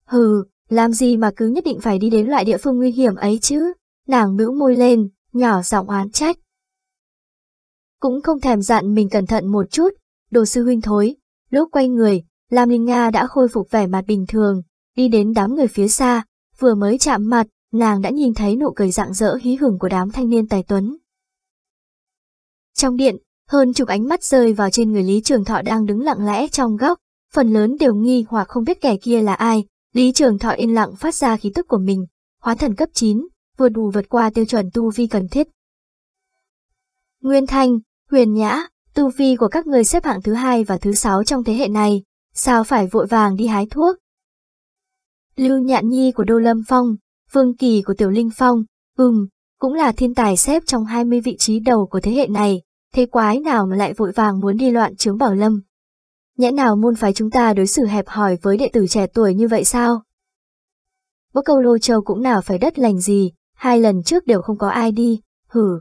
Hừ, làm gì mà cứ nhất định phải đi đến loại địa phương nguy hiểm ấy chứ, nàng bĩu môi lên, nhỏ giọng oán trách. Cũng không thèm dặn mình cẩn thận một chút, đồ sư huynh thối, lúc quay người, Lam Linh Nga đã khôi phục vẻ mặt bình thường, đi đến đám người phía xa, vừa mới chạm mặt, nàng đã nhìn thấy nụ cười rạng rỡ hí hưởng của đám thanh niên tài tuấn. Trong điện, hơn chục ánh mắt rơi vào trên người Lý Trường Thọ đang đứng lặng lẽ trong góc, phần lớn đều nghi hoặc không biết kẻ kia là ai, Lý Trường Thọ yên lặng phát ra khí tức của mình, hóa thần cấp 9, vừa đủ vượt qua tiêu chuẩn tu vi cần thiết. Nguyên Thanh, Huyền Nhã, tu vi của các người xếp hạng thứ hai và thứ sáu trong thế hệ này, sao phải vội vàng đi hái thuốc? Lưu Nhạn Nhi của Đô Lâm Phong, Phương Kỳ của Tiểu Linh Phong, ừm, cũng là thiên tài xếp trong 20 vị trí đầu của thế hệ này, thế quái nào mà lại vội vàng muốn đi loạn chướng bảo lâm. Nhẽ nào môn phái chúng ta đối xử hẹp hòi với đệ tử trẻ tuổi như vậy sao? Bố câu lô châu cũng nào phải đất lành gì, hai lần trước đều không có ai đi, hử.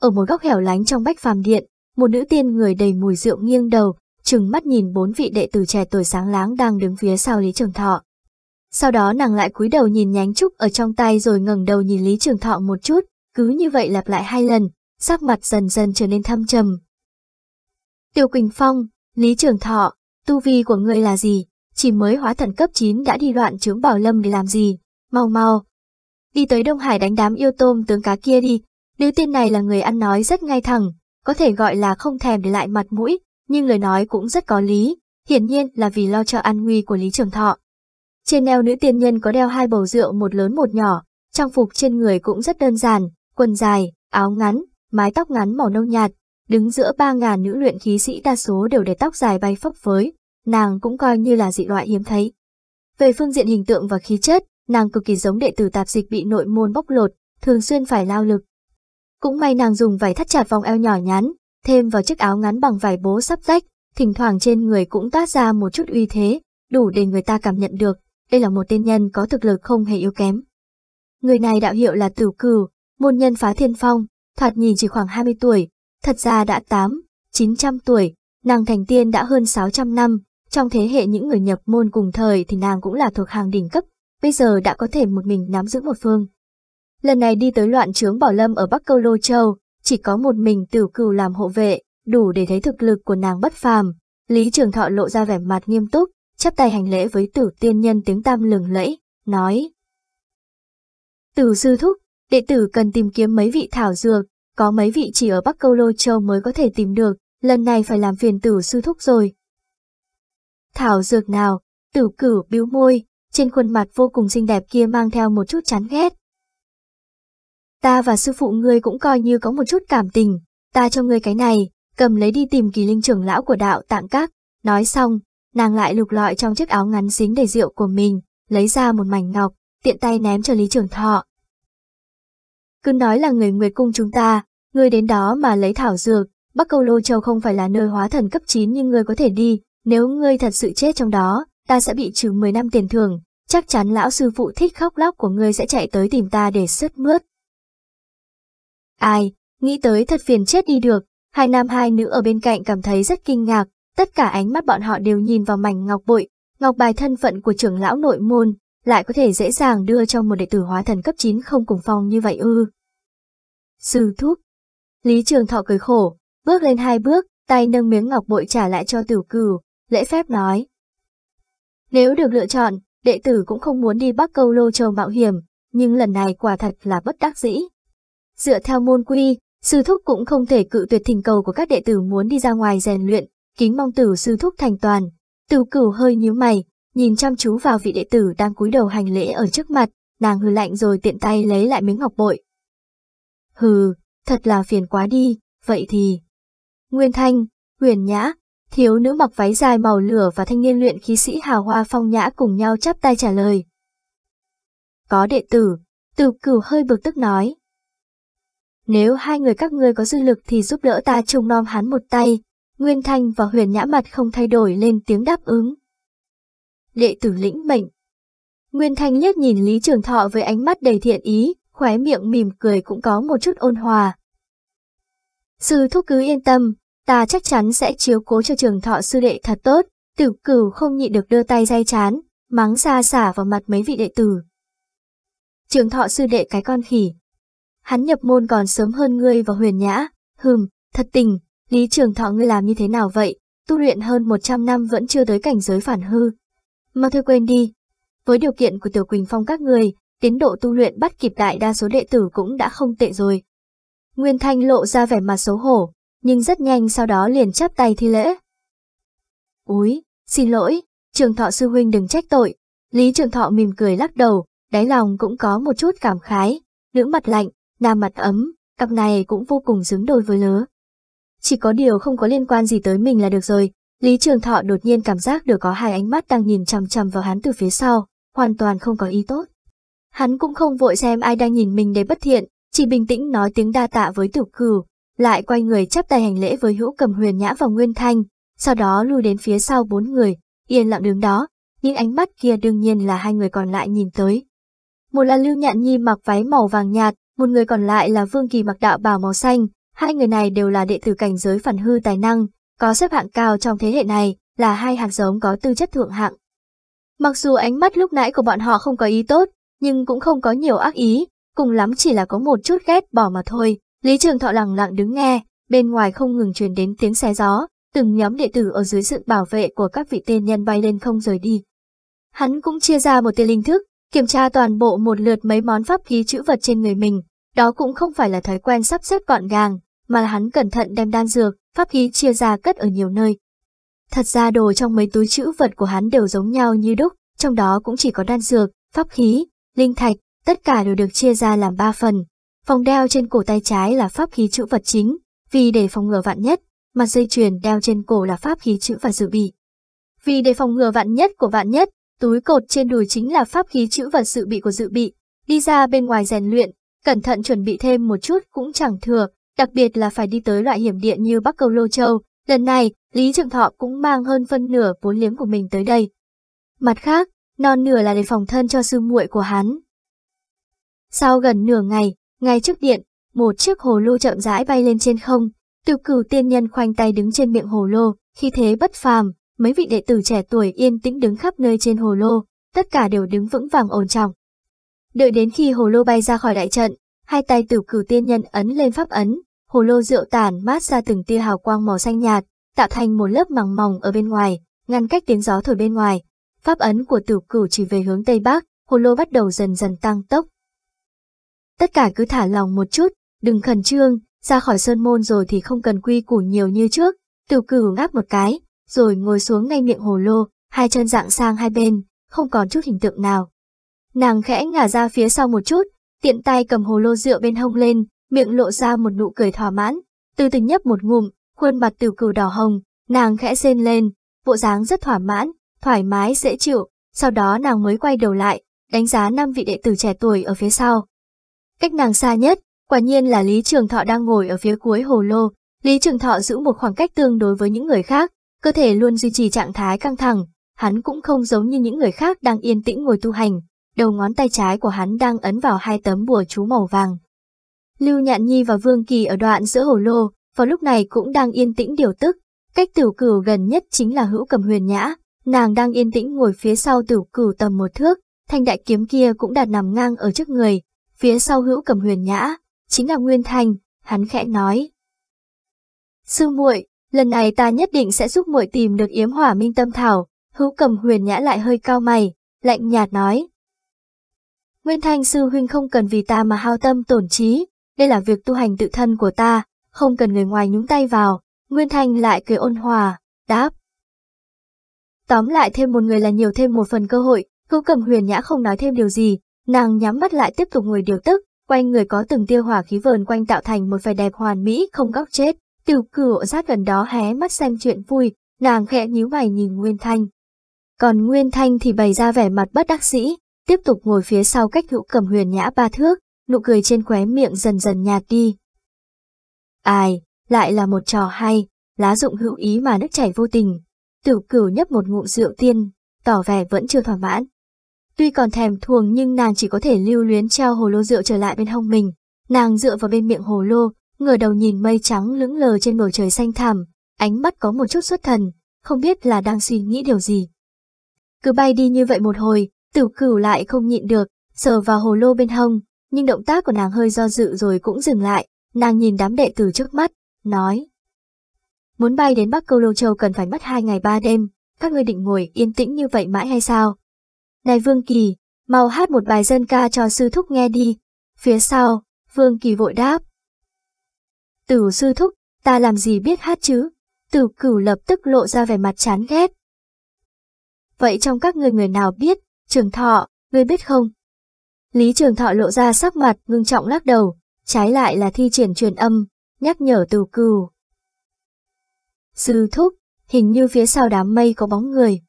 Ở một góc hẻo lánh trong bách phàm điện, một nữ tiên người đầy mùi rượu nghiêng đầu, trừng mắt nhìn bốn vị đệ tử trẻ tuổi sáng láng đang đứng phía sau Lý Trường Thọ. Sau đó nàng lại cúi đầu nhìn nhánh trúc ở trong tay rồi ngẩng đầu nhìn Lý Trường Thọ một chút, cứ như vậy lặp lại hai lần, sắc mặt dần dần trở nên thâm trầm. Tiêu Quỳnh Phong, Lý Trường Thọ, tu vi của ngươi là gì? Chỉ mới hóa thần cấp 9 đã đi loạn trướng bảo lâm để làm gì? Mau mau! Đi tới Đông Hải đánh đám yêu tôm tướng cá kia đi. Nữ tiên này là người ăn nói rất ngay thẳng, có thể gọi là không thèm để lại mặt mũi, nhưng lời nói cũng rất có lý, hiển nhiên là vì lo cho an nguy của Lý Trường Thọ. Trên eo nữ tiên nhân có đeo hai bầu rượu một lớn một nhỏ, trang phục trên người cũng rất đơn giản, quần dài, áo ngắn, mái tóc ngắn màu nâu nhạt, đứng giữa ba ngàn nữ luyện khí sĩ đa số đều để tóc dài bay phấp phới, nàng cũng coi như là dị loại hiếm thấy. Về phương diện hình tượng và khí chất, nàng cực kỳ giống đệ tử tạp dịch bị nội môn bóc lột, thường xuyên phải lao lực. Cũng may nàng dùng vải thắt chặt vòng eo nhỏ nhắn, thêm vào chiếc áo ngắn bằng vải bố sắp rách, thỉnh thoảng trên người cũng toát ra một chút uy thế, đủ để người ta cảm nhận được đây là một tên nhân có thực lực không hề yếu kém. Người này đạo hiệu là Tử Cử, môn nhân phá thiên phong, thoạt nhìn chỉ khoảng 20 tuổi, thật ra đã 8, 900 tuổi, nàng thành tiên đã hơn 600 năm, trong thế hệ những người nhập môn cùng thời thì nàng cũng là thuộc hàng đỉnh cấp, bây giờ đã có thể một mình nắm giữ một phương. Lần này đi tới loạn trướng Bảo Lâm ở Bắc Câu Lô Châu, chỉ có một mình Tử Cửu làm hộ vệ, đủ để thấy thực lực của nàng bất phàm. Lý Trường Thọ lộ ra vẻ mặt nghiêm túc, chắp tay hành lễ với tử tiên nhân tiếng tam lừng lẫy, nói. Tử sư thúc, đệ tử cần tìm kiếm mấy vị thảo dược, có mấy vị chỉ ở Bắc Câu Lô Châu mới có thể tìm được, lần này phải làm phiền tử sư thúc rồi. Thảo dược nào, tử cử bĩu môi, trên khuôn mặt vô cùng xinh đẹp kia mang theo một chút chán ghét. Ta và sư phụ ngươi cũng coi như có một chút cảm tình, ta cho ngươi cái này, cầm lấy đi tìm kỳ linh trưởng lão của đạo tạng các, nói xong, Nàng lại lục lọi trong chiếc áo ngắn xính đầy rượu của mình, lấy ra một mảnh ngọc, tiện tay ném cho Lý Trường Thọ. Cứ nói là người Nguyệt Cung chúng ta, ngươi đến đó mà lấy thảo dược, Bắc Câu Lô Châu không phải là nơi hóa thần cấp 9 nhưng ngươi có thể đi, nếu ngươi thật sự chết trong đó, ta sẽ bị trừ 10 năm tiền thưởng, chắc chắn lão sư phụ thích khóc lóc của ngươi sẽ chạy tới tìm ta để sứt mướt. Ai, nghĩ tới thật phiền chết đi được, hai nam hai nữ ở bên cạnh cảm thấy rất kinh ngạc, Tất cả ánh mắt bọn họ đều nhìn vào mảnh ngọc bội, ngọc bài thân phận của trưởng lão nội môn, lại có thể dễ dàng đưa cho một đệ tử hóa thần cấp 9 không cùng phong như vậy ư. Sư thúc. Lý Trường Thọ cười khổ, bước lên hai bước, tay nâng miếng ngọc bội trả lại cho tử cử lễ phép nói. Nếu được lựa chọn, đệ tử cũng không muốn đi Bắc Câu Lô Châu mạo hiểm, nhưng lần này quả thật là bất đắc dĩ. Dựa theo môn quy, sư thúc cũng không thể cự tuyệt thỉnh cầu của các đệ tử muốn đi ra ngoài rèn luyện, kính mong tử sư thúc thành toàn. Từ cửu hơi nhíu mày, nhìn chăm chú vào vị đệ tử đang cúi đầu hành lễ ở trước mặt, nàng hư lạnh rồi tiện tay lấy lại miếng ngọc bội. Hừ, thật là phiền quá đi, vậy thì... Nguyên Thanh, Huyền Nhã, thiếu nữ mặc váy dài màu lửa và thanh niên luyện khí sĩ hào hoa phong nhã cùng nhau chắp tay trả lời. Có đệ tử, từ cửu hơi bực tức nói. Nếu hai người các ngươi có dư lực thì giúp đỡ ta trùng nom hắn một tay, Nguyên Thanh và Huyền Nhã mặt không thay đổi lên tiếng đáp ứng. Đệ tử lĩnh mệnh. Nguyên Thanh liếc nhìn Lý Trường Thọ với ánh mắt đầy thiện ý, khóe miệng mỉm cười cũng có một chút ôn hòa. Sư thúc cứ yên tâm, ta chắc chắn sẽ chiếu cố cho trường thọ sư đệ thật tốt, tử cửu không nhịn được đưa tay dây chán, mắng xa xả vào mặt mấy vị đệ tử. Trường thọ sư đệ cái con khỉ. Hắn nhập môn còn sớm hơn ngươi và huyền nhã, hừm, thật tình, Lý Trường Thọ ngươi làm như thế nào vậy? Tu luyện hơn 100 năm vẫn chưa tới cảnh giới phản hư. Mà thôi quên đi. Với điều kiện của Tiểu Quỳnh Phong các người, tiến độ tu luyện bắt kịp đại đa số đệ tử cũng đã không tệ rồi. Nguyên Thanh lộ ra vẻ mặt xấu hổ, nhưng rất nhanh sau đó liền chắp tay thi lễ. Úi, xin lỗi, Trường Thọ sư huynh đừng trách tội. Lý Trường Thọ mỉm cười lắc đầu, đáy lòng cũng có một chút cảm khái, nữ mặt lạnh, nam mặt ấm, cặp này cũng vô cùng xứng đôi với lứa chỉ có điều không có liên quan gì tới mình là được rồi. Lý Trường Thọ đột nhiên cảm giác được có hai ánh mắt đang nhìn chằm chằm vào hắn từ phía sau, hoàn toàn không có ý tốt. Hắn cũng không vội xem ai đang nhìn mình để bất thiện, chỉ bình tĩnh nói tiếng đa tạ với Tử Cửu, lại quay người chắp tay hành lễ với Hữu Cầm Huyền Nhã vào Nguyên Thanh, sau đó lui đến phía sau bốn người, yên lặng đứng đó, những ánh mắt kia đương nhiên là hai người còn lại nhìn tới. Một là Lưu Nhạn Nhi mặc váy màu vàng nhạt, một người còn lại là Vương Kỳ mặc đạo bào màu xanh, Hai người này đều là đệ tử cảnh giới phản hư tài năng, có xếp hạng cao trong thế hệ này, là hai hạt giống có tư chất thượng hạng. Mặc dù ánh mắt lúc nãy của bọn họ không có ý tốt, nhưng cũng không có nhiều ác ý, cùng lắm chỉ là có một chút ghét bỏ mà thôi. Lý Trường Thọ lặng lặng đứng nghe, bên ngoài không ngừng truyền đến tiếng xé gió, từng nhóm đệ tử ở dưới sự bảo vệ của các vị tiên nhân bay lên không rời đi. Hắn cũng chia ra một tia linh thức, kiểm tra toàn bộ một lượt mấy món pháp khí chữ vật trên người mình, đó cũng không phải là thói quen sắp xếp gọn gàng, mà là hắn cẩn thận đem đan dược, pháp khí chia ra cất ở nhiều nơi. Thật ra đồ trong mấy túi chữ vật của hắn đều giống nhau như đúc, trong đó cũng chỉ có đan dược, pháp khí, linh thạch, tất cả đều được chia ra làm ba phần. Vòng đeo trên cổ tay trái là pháp khí chữ vật chính, vì để phòng ngừa vạn nhất, mà dây chuyền đeo trên cổ là pháp khí chữ vật dự bị. Vì để phòng ngừa vạn nhất của vạn nhất, túi cột trên đùi chính là pháp khí chữ vật dự bị của dự bị. Đi ra bên ngoài rèn luyện, cẩn thận chuẩn bị thêm một chút cũng chẳng thừa, đặc biệt là phải đi tới loại hiểm địa như Bắc Cầu Lô Châu. Lần này, Lý Trường Thọ cũng mang hơn phân nửa vốn liếng của mình tới đây. Mặt khác, non nửa là để phòng thân cho sư muội của hắn. Sau gần nửa ngày, ngay trước điện, một chiếc hồ lô chậm rãi bay lên trên không, Tiêu cửu tiên nhân khoanh tay đứng trên miệng hồ lô, khi thế bất phàm, mấy vị đệ tử trẻ tuổi yên tĩnh đứng khắp nơi trên hồ lô, tất cả đều đứng vững vàng ổn trọng. Đợi đến khi hồ lô bay ra khỏi đại trận, hai tay tiểu cửu tiên nhân ấn lên pháp ấn, hồ lô rượu tàn mát ra từng tia hào quang màu xanh nhạt, tạo thành một lớp màng mỏng ở bên ngoài, ngăn cách tiếng gió thổi bên ngoài. Pháp ấn của tử cửu chỉ về hướng Tây Bắc, hồ lô bắt đầu dần dần tăng tốc. Tất cả cứ thả lòng một chút, đừng khẩn trương, ra khỏi sơn môn rồi thì không cần quy củ nhiều như trước. Tử cửu ngáp một cái, rồi ngồi xuống ngay miệng hồ lô, hai chân dạng sang hai bên, không còn chút hình tượng nào. Nàng khẽ ngả ra phía sau một chút, tiện tay cầm hồ lô rượu bên hông lên, miệng lộ ra một nụ cười thỏa mãn, từ tình nhấp một ngụm, khuôn mặt tiểu cừu đỏ hồng, nàng khẽ rên lên, bộ dáng rất thỏa mãn, thoải mái dễ chịu, sau đó nàng mới quay đầu lại, đánh giá năm vị đệ tử trẻ tuổi ở phía sau. Cách nàng xa nhất, quả nhiên là Lý Trường Thọ đang ngồi ở phía cuối hồ lô, Lý Trường Thọ giữ một khoảng cách tương đối với những người khác, cơ thể luôn duy trì trạng thái căng thẳng, hắn cũng không giống như những người khác đang yên tĩnh ngồi tu hành, đầu ngón tay trái của hắn đang ấn vào hai tấm bùa chú màu vàng. Lưu Nhạn Nhi và Vương Kỳ ở đoạn giữa hồ lô, vào lúc này cũng đang yên tĩnh điều tức. Cách tiểu cửu gần nhất chính là hữu cầm huyền nhã, nàng đang yên tĩnh ngồi phía sau tiểu cửu tầm một thước, thanh đại kiếm kia cũng đặt nằm ngang ở trước người, phía sau hữu cầm huyền nhã, chính là Nguyên Thanh hắn khẽ nói. Sư muội, lần này ta nhất định sẽ giúp muội tìm được yếm hỏa minh tâm thảo, hữu cầm huyền nhã lại hơi cao mày, lạnh nhạt nói. Nguyên Thanh sư huynh không cần vì ta mà hao tâm tổn trí, đây là việc tu hành tự thân của ta, không cần người ngoài nhúng tay vào, Nguyên Thanh lại cười ôn hòa, đáp. Tóm lại thêm một người là nhiều thêm một phần cơ hội, Cưu cầm huyền nhã không nói thêm điều gì, nàng nhắm mắt lại tiếp tục ngồi điều tức, quanh người có từng tiêu hỏa khí vờn quanh tạo thành một vẻ đẹp hoàn mỹ không góc chết. Tiểu cửu sát gần đó hé mắt xem chuyện vui, nàng khẽ nhíu mày nhìn Nguyên Thanh. Còn Nguyên Thanh thì bày ra vẻ mặt bất đắc sĩ, tiếp tục ngồi phía sau cách hữu cầm huyền nhã ba thước, nụ cười trên khóe miệng dần dần nhạt đi. Ai, lại là một trò hay, lá dụng hữu ý mà nước chảy vô tình. Tiểu cửu nhấp một ngụm rượu tiên, tỏ vẻ vẫn chưa thỏa mãn. Tuy còn thèm thuồng nhưng nàng chỉ có thể lưu luyến treo hồ lô rượu trở lại bên hông mình. Nàng dựa vào bên miệng hồ lô, ngửa đầu nhìn mây trắng lững lờ trên bầu trời xanh thẳm, ánh mắt có một chút xuất thần, không biết là đang suy nghĩ điều gì. Cứ bay đi như vậy một hồi, tiểu cửu lại không nhịn được, sờ vào hồ lô bên hông, nhưng động tác của nàng hơi do dự rồi cũng dừng lại, nàng nhìn đám đệ tử trước mắt, nói. Muốn bay đến Bắc Câu Lô Châu cần phải mất hai ngày ba đêm, các ngươi định ngồi yên tĩnh như vậy mãi hay sao? Này Vương Kỳ, mau hát một bài dân ca cho sư thúc nghe đi. Phía sau, Vương Kỳ vội đáp. Tử sư thúc, ta làm gì biết hát chứ? Tử cửu lập tức lộ ra vẻ mặt chán ghét. Vậy trong các người người nào biết, trường thọ, ngươi biết không? Lý Trường Thọ lộ ra sắc mặt ngưng trọng lắc đầu, trái lại là thi triển truyền âm, nhắc nhở từ cừu. Sư thúc, hình như phía sau đám mây có bóng người.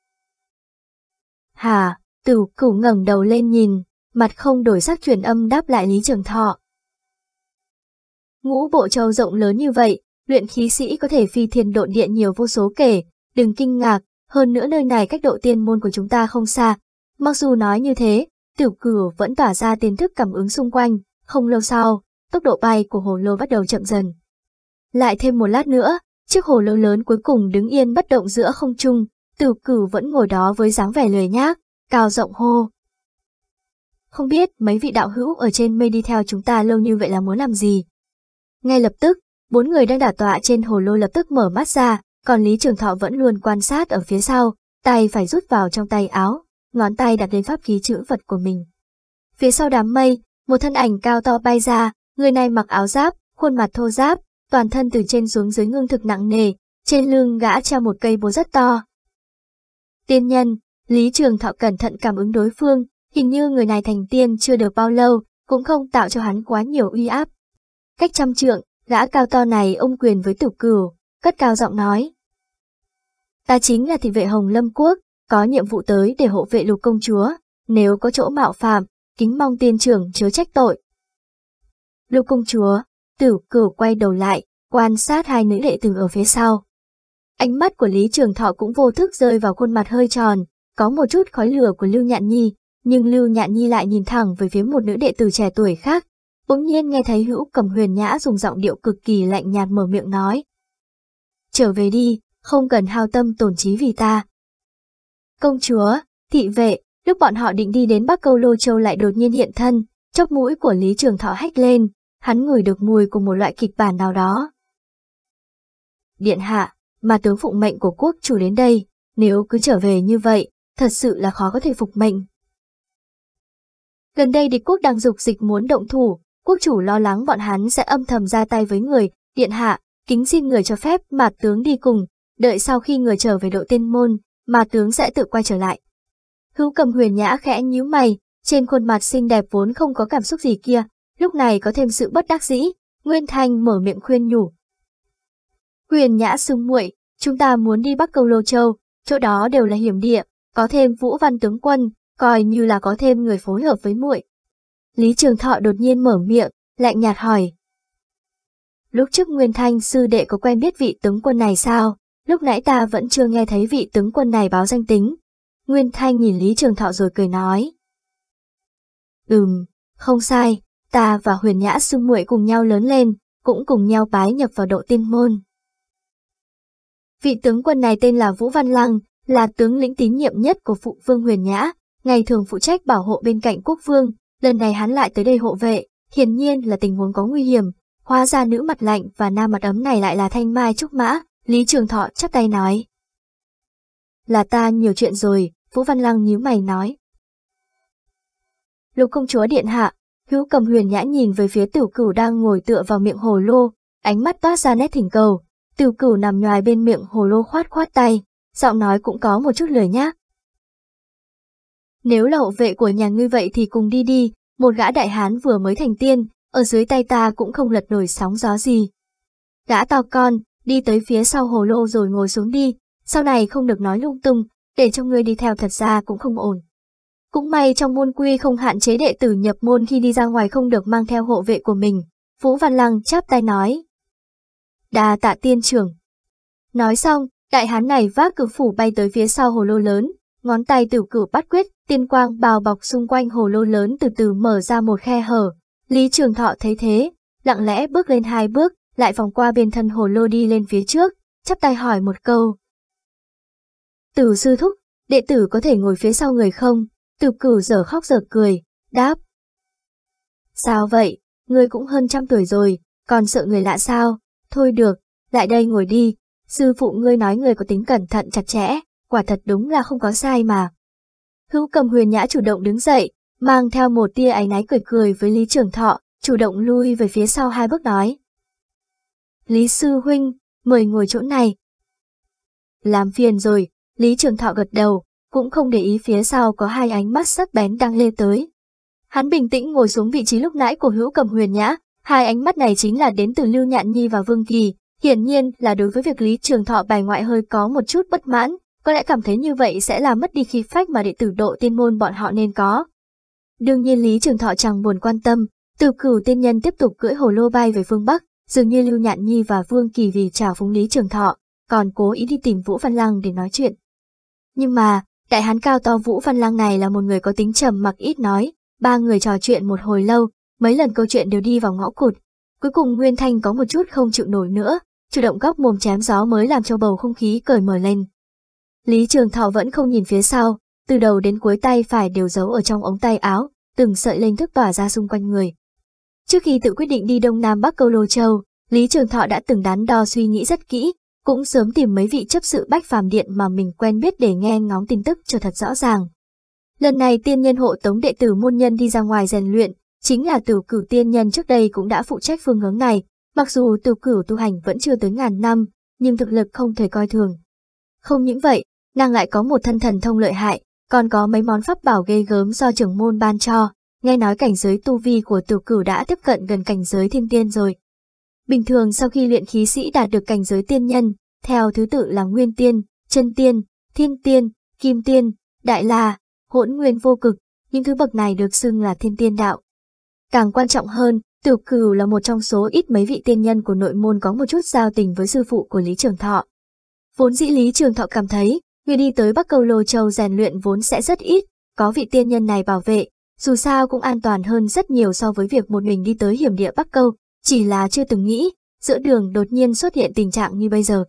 Hà, từ cửu ngẩng đầu lên nhìn, mặt không đổi sắc truyền âm đáp lại Lý Trường Thọ. Ngũ bộ châu rộng lớn như vậy, luyện khí sĩ có thể phi thiên độn điện nhiều vô số kể, đừng kinh ngạc, hơn nữa nơi này cách độ tiên môn của chúng ta không xa. Mặc dù nói như thế, Tiểu cử vẫn tỏa ra tin thức cảm ứng xung quanh, không lâu sau, tốc độ bay của hồ lô bắt đầu chậm dần. Lại thêm một lát nữa, chiếc hồ lô lớn cuối cùng đứng yên bất động giữa không trung, tiểu cử vẫn ngồi đó với dáng vẻ lười nhác, cao rộng hô. Không biết mấy vị đạo hữu ở trên mây đi theo chúng ta lâu như vậy là muốn làm gì? Ngay lập tức, bốn người đang đả tọa trên hồ lô lập tức mở mắt ra, còn Lý Trường Thọ vẫn luôn quan sát ở phía sau, tay phải rút vào trong tay áo, ngón tay đặt lên pháp khí chữ vật của mình. Phía sau đám mây, một thân ảnh cao to bay ra, người này mặc áo giáp, khuôn mặt thô giáp, toàn thân từ trên xuống dưới ngưng thực nặng nề, trên lưng gã treo một cây búa rất to. Tiên nhân, Lý Trường Thọ cẩn thận cảm ứng đối phương, hình như người này thành tiên chưa được bao lâu, cũng không tạo cho hắn quá nhiều uy áp. Cách trăm trượng, gã cao to này ôm quyền với tử cửu, cất cao giọng nói. Ta chính là thị vệ Hồng Lâm Quốc, có nhiệm vụ tới để hộ vệ lục công chúa, nếu có chỗ mạo phạm, kính mong tiên trưởng chớ trách tội. Lục công chúa, tử cử quay đầu lại, quan sát hai nữ đệ tử ở phía sau. Ánh mắt của Lý Trường Thọ cũng vô thức rơi vào khuôn mặt hơi tròn, có một chút khói lửa của Lưu Nhạn Nhi, nhưng Lưu Nhạn Nhi lại nhìn thẳng về phía một nữ đệ tử trẻ tuổi khác, bỗng nhiên nghe thấy hữu cầm huyền nhã dùng giọng điệu cực kỳ lạnh nhạt mở miệng nói. Trở về đi, không cần hao tâm tổn trí vì ta. Công chúa, thị vệ, lúc bọn họ định đi đến Bắc Câu Lô Châu lại đột nhiên hiện thân, Chốc mũi của Lý Trường Thọ hách lên, hắn ngửi được mùi của một loại kịch bản nào đó. Điện hạ, mà tướng phụng mệnh của quốc chủ đến đây, nếu cứ trở về như vậy, thật sự là khó có thể phục mệnh. Gần đây địch quốc đang dục dịch muốn động thủ, quốc chủ lo lắng bọn hắn sẽ âm thầm ra tay với người, điện hạ, kính xin người cho phép mà tướng đi cùng, đợi sau khi người trở về đội tiên môn, mà tướng sẽ tự quay trở lại. Hữu cầm huyền nhã khẽ nhíu mày, trên khuôn mặt xinh đẹp vốn không có cảm xúc gì kia, lúc này có thêm sự bất đắc dĩ, Nguyên Thanh mở miệng khuyên nhủ. Huyền nhã sưng muội, chúng ta muốn đi Bắc Cầu Lô Châu, chỗ đó đều là hiểm địa, có thêm Vũ Văn tướng quân, coi như là có thêm người phối hợp với muội. Lý Trường Thọ đột nhiên mở miệng, lạnh nhạt hỏi. Lúc trước Nguyên Thanh sư đệ có quen biết vị tướng quân này sao? lúc nãy ta vẫn chưa nghe thấy vị tướng quân này báo danh tính. Nguyên Thanh nhìn Lý Trường Thọ rồi cười nói. Ừm, không sai, ta và huyền nhã sư muội cùng nhau lớn lên, cũng cùng nhau bái nhập vào độ tiên môn. Vị tướng quân này tên là Vũ Văn Lăng, là tướng lĩnh tín nhiệm nhất của phụ vương huyền nhã, ngày thường phụ trách bảo hộ bên cạnh quốc vương, lần này hắn lại tới đây hộ vệ, hiển nhiên là tình huống có nguy hiểm, hóa ra nữ mặt lạnh và nam mặt ấm này lại là thanh mai trúc mã, Lý Trường Thọ chắp tay nói. Là ta nhiều chuyện rồi, Vũ Văn Lăng nhíu mày nói. Lục công chúa điện hạ, hữu cầm huyền nhã nhìn về phía tiểu cửu đang ngồi tựa vào miệng hồ lô, ánh mắt toát ra nét thỉnh cầu. Tiểu cửu nằm nhoài bên miệng hồ lô khoát khoát tay, giọng nói cũng có một chút lười nhác. Nếu là hộ vệ của nhà ngươi vậy thì cùng đi đi, một gã đại hán vừa mới thành tiên, ở dưới tay ta cũng không lật nổi sóng gió gì. Gã to con, đi tới phía sau hồ lô rồi ngồi xuống đi, sau này không được nói lung tung, để cho ngươi đi theo thật ra cũng không ổn. Cũng may trong môn quy không hạn chế đệ tử nhập môn khi đi ra ngoài không được mang theo hộ vệ của mình, Vũ Văn Lăng chắp tay nói. Đà tạ tiên trưởng. Nói xong, đại hán này vác cử phủ bay tới phía sau hồ lô lớn, ngón tay tử cử bắt quyết, tiên quang bào bọc xung quanh hồ lô lớn từ từ mở ra một khe hở. Lý Trường Thọ thấy thế, lặng lẽ bước lên hai bước, lại vòng qua bên thân hồ lô đi lên phía trước, chắp tay hỏi một câu. Tử sư thúc, đệ tử có thể ngồi phía sau người không? Tử cửu dở khóc dở cười, đáp. Sao vậy, ngươi cũng hơn trăm tuổi rồi, còn sợ người lạ sao? Thôi được, lại đây ngồi đi, sư phụ ngươi nói người có tính cẩn thận chặt chẽ, quả thật đúng là không có sai mà. Hữu cầm huyền nhã chủ động đứng dậy, mang theo một tia áy náy cười cười với Lý Trường Thọ, chủ động lui về phía sau hai bước nói. Lý Sư Huynh, mời ngồi chỗ này. Làm phiền rồi, Lý Trường Thọ gật đầu, cũng không để ý phía sau có hai ánh mắt sắc bén đang lê tới. Hắn bình tĩnh ngồi xuống vị trí lúc nãy của hữu cầm huyền nhã, hai ánh mắt này chính là đến từ Lưu Nhạn Nhi và Vương Kỳ, hiển nhiên là đối với việc Lý Trường Thọ bài ngoại hơi có một chút bất mãn, có lẽ cảm thấy như vậy sẽ là mất đi khí phách mà đệ tử độ tiên môn bọn họ nên có. Đương nhiên Lý Trường Thọ chẳng buồn quan tâm, từ cửu tiên nhân tiếp tục cưỡi hồ lô bay về phương Bắc, Dường như Lưu Nhạn Nhi và Vương Kỳ vì chào phúng Lý Trường Thọ, còn cố ý đi tìm Vũ Văn Lăng để nói chuyện. Nhưng mà, đại hán cao to Vũ Văn Lăng này là một người có tính trầm mặc ít nói, ba người trò chuyện một hồi lâu, mấy lần câu chuyện đều đi vào ngõ cụt. Cuối cùng Nguyên Thanh có một chút không chịu nổi nữa, chủ động góc mồm chém gió mới làm cho bầu không khí cởi mở lên. Lý Trường Thọ vẫn không nhìn phía sau, từ đầu đến cuối tay phải đều giấu ở trong ống tay áo, từng sợi lên thức tỏa ra xung quanh người, Trước khi tự quyết định đi Đông Nam Bắc Câu Lô Châu, Lý Trường Thọ đã từng đắn đo suy nghĩ rất kỹ, cũng sớm tìm mấy vị chấp sự bách phàm điện mà mình quen biết để nghe ngóng tin tức cho thật rõ ràng. Lần này tiên nhân hộ tống đệ tử môn nhân đi ra ngoài rèn luyện, chính là tử cử tiên nhân trước đây cũng đã phụ trách phương hướng này, mặc dù tử cử tu hành vẫn chưa tới ngàn năm, nhưng thực lực không thể coi thường. Không những vậy, nàng lại có một thân thần thông lợi hại, còn có mấy món pháp bảo ghê gớm do trưởng môn ban cho, nghe nói cảnh giới tu vi của tiểu cửu đã tiếp cận gần cảnh giới thiên tiên rồi. Bình thường sau khi luyện khí sĩ đạt được cảnh giới tiên nhân, theo thứ tự là nguyên tiên, chân tiên, thiên tiên, kim tiên, đại la, hỗn nguyên vô cực, những thứ bậc này được xưng là thiên tiên đạo. Càng quan trọng hơn, tiểu cửu là một trong số ít mấy vị tiên nhân của nội môn có một chút giao tình với sư phụ của Lý Trường Thọ. Vốn dĩ Lý Trường Thọ cảm thấy, người đi tới Bắc Cầu Lô Châu rèn luyện vốn sẽ rất ít, có vị tiên nhân này bảo vệ, dù sao cũng an toàn hơn rất nhiều so với việc một mình đi tới hiểm địa Bắc Câu, chỉ là chưa từng nghĩ, giữa đường đột nhiên xuất hiện tình trạng như bây giờ.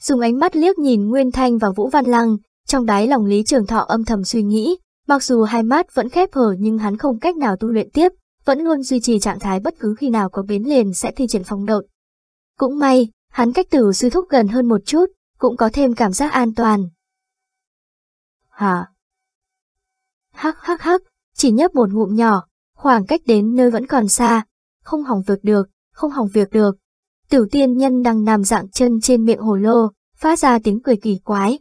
Dùng ánh mắt liếc nhìn Nguyên Thanh và Vũ Văn Lăng, trong đáy lòng Lý Trường Thọ âm thầm suy nghĩ, mặc dù hai mắt vẫn khép hở nhưng hắn không cách nào tu luyện tiếp, vẫn luôn duy trì trạng thái bất cứ khi nào có biến liền sẽ thi triển phong độn. Cũng may, hắn cách tử sư thúc gần hơn một chút, cũng có thêm cảm giác an toàn. Hả? Hắc hắc hắc, chỉ nhấp một ngụm nhỏ, khoảng cách đến nơi vẫn còn xa, không hỏng việc được, không hỏng việc được. Tiểu tiên nhân đang nằm dạng chân trên miệng hồ lô, phát ra tiếng cười kỳ quái.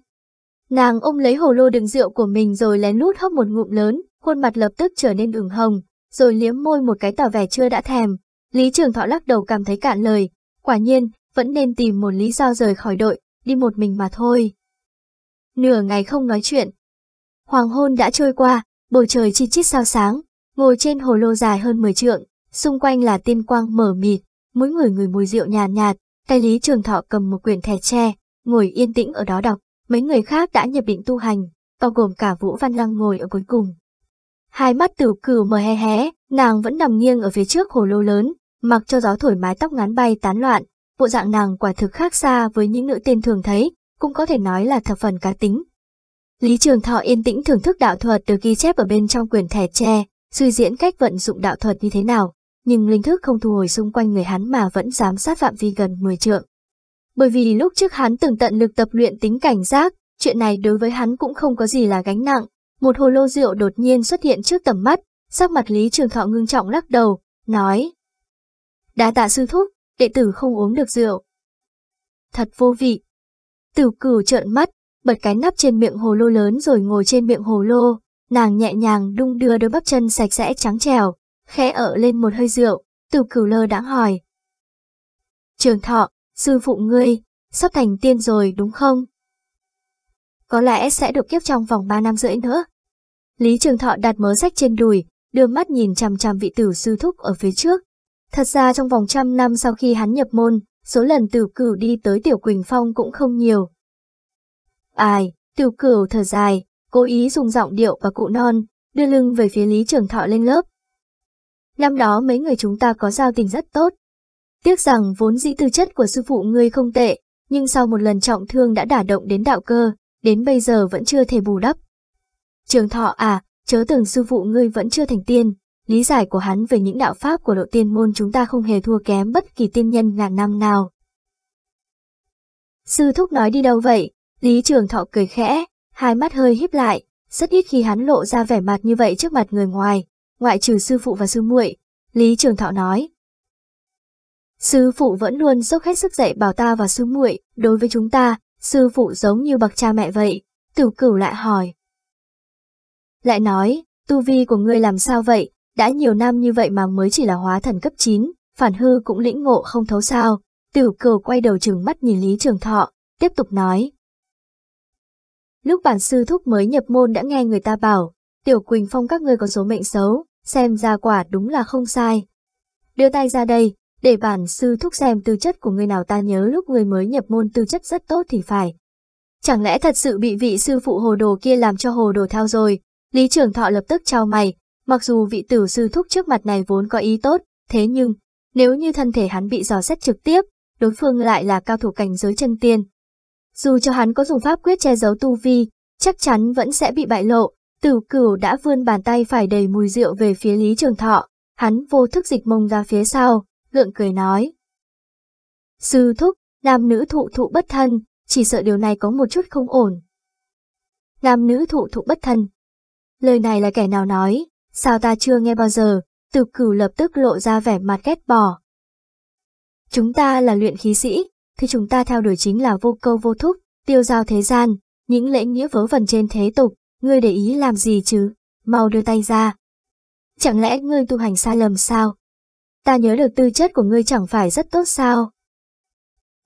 Nàng ôm lấy hồ lô đựng rượu của mình rồi lén lút hấp một ngụm lớn, khuôn mặt lập tức trở nên ửng hồng, rồi liếm môi một cái tỏ vẻ chưa đã thèm. Lý Trường Thọ lắc đầu cảm thấy cạn lời, quả nhiên, vẫn nên tìm một lý do rời khỏi đội, đi một mình mà thôi. Nửa ngày không nói chuyện. Hoàng hôn đã trôi qua, bầu trời chi chít sao sáng, ngồi trên hồ lô dài hơn 10 trượng, xung quanh là tiên quang mở mịt, mỗi người người mùi rượu nhàn nhạt, nhạt, tay Lý Trường Thọ cầm một quyển thẻ tre, ngồi yên tĩnh ở đó đọc, mấy người khác đã nhập định tu hành, bao gồm cả Vũ Văn Lăng ngồi ở cuối cùng. Hai mắt tiểu cửu mờ hé hé, nàng vẫn nằm nghiêng ở phía trước hồ lô lớn, mặc cho gió thổi mái tóc ngắn bay tán loạn, bộ dạng nàng quả thực khác xa với những nữ tiên thường thấy, cũng có thể nói là thập phần cá tính, Lý Trường Thọ yên tĩnh thưởng thức đạo thuật được ghi chép ở bên trong quyển thẻ tre, suy diễn cách vận dụng đạo thuật như thế nào, nhưng linh thức không thu hồi xung quanh người hắn mà vẫn giám sát phạm vi gần 10 trượng. Bởi vì lúc trước hắn từng tận lực tập luyện tính cảnh giác, chuyện này đối với hắn cũng không có gì là gánh nặng. Một hồ lô rượu đột nhiên xuất hiện trước tầm mắt, sắc mặt Lý Trường Thọ ngưng trọng lắc đầu, nói. Đá tạ sư thúc, đệ tử không uống được rượu. Thật vô vị. Tử cử trợn mắt, bật cái nắp trên miệng hồ lô lớn rồi ngồi trên miệng hồ lô, nàng nhẹ nhàng đung đưa đôi bắp chân sạch sẽ trắng trẻo, khẽ ở lên một hơi rượu, từ cửu lơ đã hỏi. Trường thọ, sư phụ ngươi, sắp thành tiên rồi đúng không? Có lẽ sẽ được kiếp trong vòng 3 năm rưỡi nữa. Lý Trường Thọ đặt mớ sách trên đùi, đưa mắt nhìn chằm chằm vị tử sư thúc ở phía trước. Thật ra trong vòng trăm năm sau khi hắn nhập môn, số lần tử cử đi tới Tiểu Quỳnh Phong cũng không nhiều, Ai, tiểu cửu thở dài, cố ý dùng giọng điệu và cụ non, đưa lưng về phía Lý Trường Thọ lên lớp. Năm đó mấy người chúng ta có giao tình rất tốt. Tiếc rằng vốn dĩ tư chất của sư phụ ngươi không tệ, nhưng sau một lần trọng thương đã đả động đến đạo cơ, đến bây giờ vẫn chưa thể bù đắp. Trường Thọ à, chớ tưởng sư phụ ngươi vẫn chưa thành tiên, lý giải của hắn về những đạo pháp của độ tiên môn chúng ta không hề thua kém bất kỳ tiên nhân ngàn năm nào. Sư thúc nói đi đâu vậy, Lý Trường Thọ cười khẽ, hai mắt hơi híp lại, rất ít khi hắn lộ ra vẻ mặt như vậy trước mặt người ngoài, ngoại trừ sư phụ và sư muội. Lý Trường Thọ nói. Sư phụ vẫn luôn dốc hết sức dạy bảo ta và sư muội, đối với chúng ta, sư phụ giống như bậc cha mẹ vậy, tiểu cửu lại hỏi. Lại nói, tu vi của ngươi làm sao vậy, đã nhiều năm như vậy mà mới chỉ là hóa thần cấp 9, phản hư cũng lĩnh ngộ không thấu sao. Tiểu cửu quay đầu trừng mắt nhìn Lý Trường Thọ, tiếp tục nói. Lúc bản sư thúc mới nhập môn đã nghe người ta bảo, Tiểu Quỳnh Phong các ngươi có số mệnh xấu, xem ra quả đúng là không sai. Đưa tay ra đây, để bản sư thúc xem tư chất của người nào ta nhớ lúc người mới nhập môn tư chất rất tốt thì phải. Chẳng lẽ thật sự bị vị sư phụ hồ đồ kia làm cho hồ đồ thao rồi? Lý trưởng thọ lập tức trao mày, mặc dù vị tử sư thúc trước mặt này vốn có ý tốt, thế nhưng, nếu như thân thể hắn bị dò xét trực tiếp, đối phương lại là cao thủ cảnh giới chân tiên, dù cho hắn có dùng pháp quyết che giấu tu vi, chắc chắn vẫn sẽ bị bại lộ. Tử cửu đã vươn bàn tay phải đầy mùi rượu về phía Lý Trường Thọ, hắn vô thức dịch mông ra phía sau, gượng cười nói. Sư thúc, nam nữ thụ thụ bất thân, chỉ sợ điều này có một chút không ổn. Nam nữ thụ thụ bất thân. Lời này là kẻ nào nói, sao ta chưa nghe bao giờ, tử cửu lập tức lộ ra vẻ mặt ghét bỏ. Chúng ta là luyện khí sĩ, thì chúng ta theo đuổi chính là vô câu vô thúc, tiêu giao thế gian, những lễ nghĩa vớ vẩn trên thế tục, ngươi để ý làm gì chứ, mau đưa tay ra. Chẳng lẽ ngươi tu hành sai lầm sao? Ta nhớ được tư chất của ngươi chẳng phải rất tốt sao?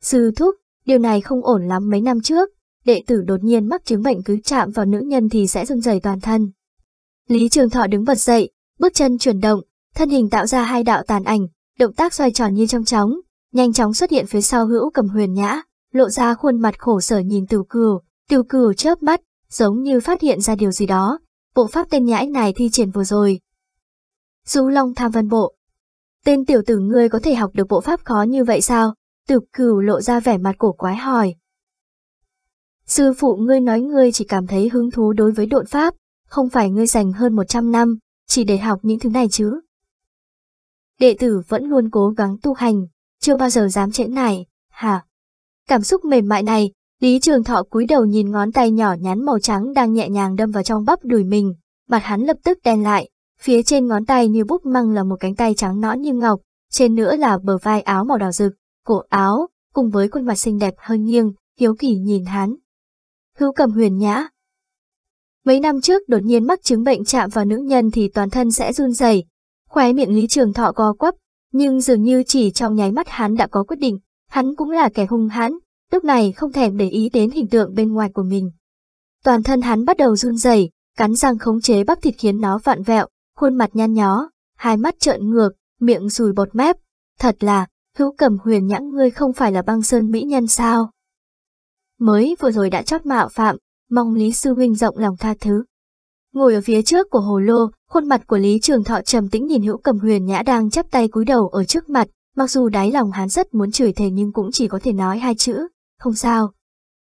Sư thúc, điều này không ổn lắm mấy năm trước, đệ tử đột nhiên mắc chứng bệnh cứ chạm vào nữ nhân thì sẽ run rẩy toàn thân. Lý Trường Thọ đứng bật dậy, bước chân chuyển động, thân hình tạo ra hai đạo tàn ảnh, động tác xoay tròn như trong chóng, nhanh chóng xuất hiện phía sau hữu cầm huyền nhã, lộ ra khuôn mặt khổ sở nhìn Tiểu Cửu, Tiểu Cửu chớp mắt, giống như phát hiện ra điều gì đó, bộ pháp tên nhãi này thi triển vừa rồi. Du Long Tham văn Bộ Tên tiểu tử ngươi có thể học được bộ pháp khó như vậy sao? Tiểu Cửu lộ ra vẻ mặt cổ quái hỏi. Sư phụ ngươi nói ngươi chỉ cảm thấy hứng thú đối với độn pháp, không phải ngươi dành hơn 100 năm, chỉ để học những thứ này chứ. Đệ tử vẫn luôn cố gắng tu hành, chưa bao giờ dám trễ này, hả? Cảm xúc mềm mại này, Lý Trường Thọ cúi đầu nhìn ngón tay nhỏ nhắn màu trắng đang nhẹ nhàng đâm vào trong bắp đùi mình, mặt hắn lập tức đen lại, phía trên ngón tay như búp măng là một cánh tay trắng nõn như ngọc, trên nữa là bờ vai áo màu đỏ rực, cổ áo, cùng với khuôn mặt xinh đẹp hơi nghiêng, hiếu kỳ nhìn hắn. Hữu cầm huyền nhã. Mấy năm trước đột nhiên mắc chứng bệnh chạm vào nữ nhân thì toàn thân sẽ run rẩy, khóe miệng Lý Trường Thọ co quắp, nhưng dường như chỉ trong nháy mắt hắn đã có quyết định, hắn cũng là kẻ hung hãn, lúc này không thèm để ý đến hình tượng bên ngoài của mình. Toàn thân hắn bắt đầu run rẩy, cắn răng khống chế bắp thịt khiến nó vặn vẹo, khuôn mặt nhăn nhó, hai mắt trợn ngược, miệng rùi bọt mép. Thật là, hữu cầm huyền nhãn ngươi không phải là băng sơn mỹ nhân sao? Mới vừa rồi đã chót mạo phạm, mong Lý Sư Huynh rộng lòng tha thứ. Ngồi ở phía trước của hồ lô, khuôn mặt của Lý Trường Thọ trầm tĩnh nhìn Hữu Cầm Huyền Nhã đang chắp tay cúi đầu ở trước mặt, mặc dù đáy lòng hắn rất muốn chửi thề nhưng cũng chỉ có thể nói hai chữ, không sao.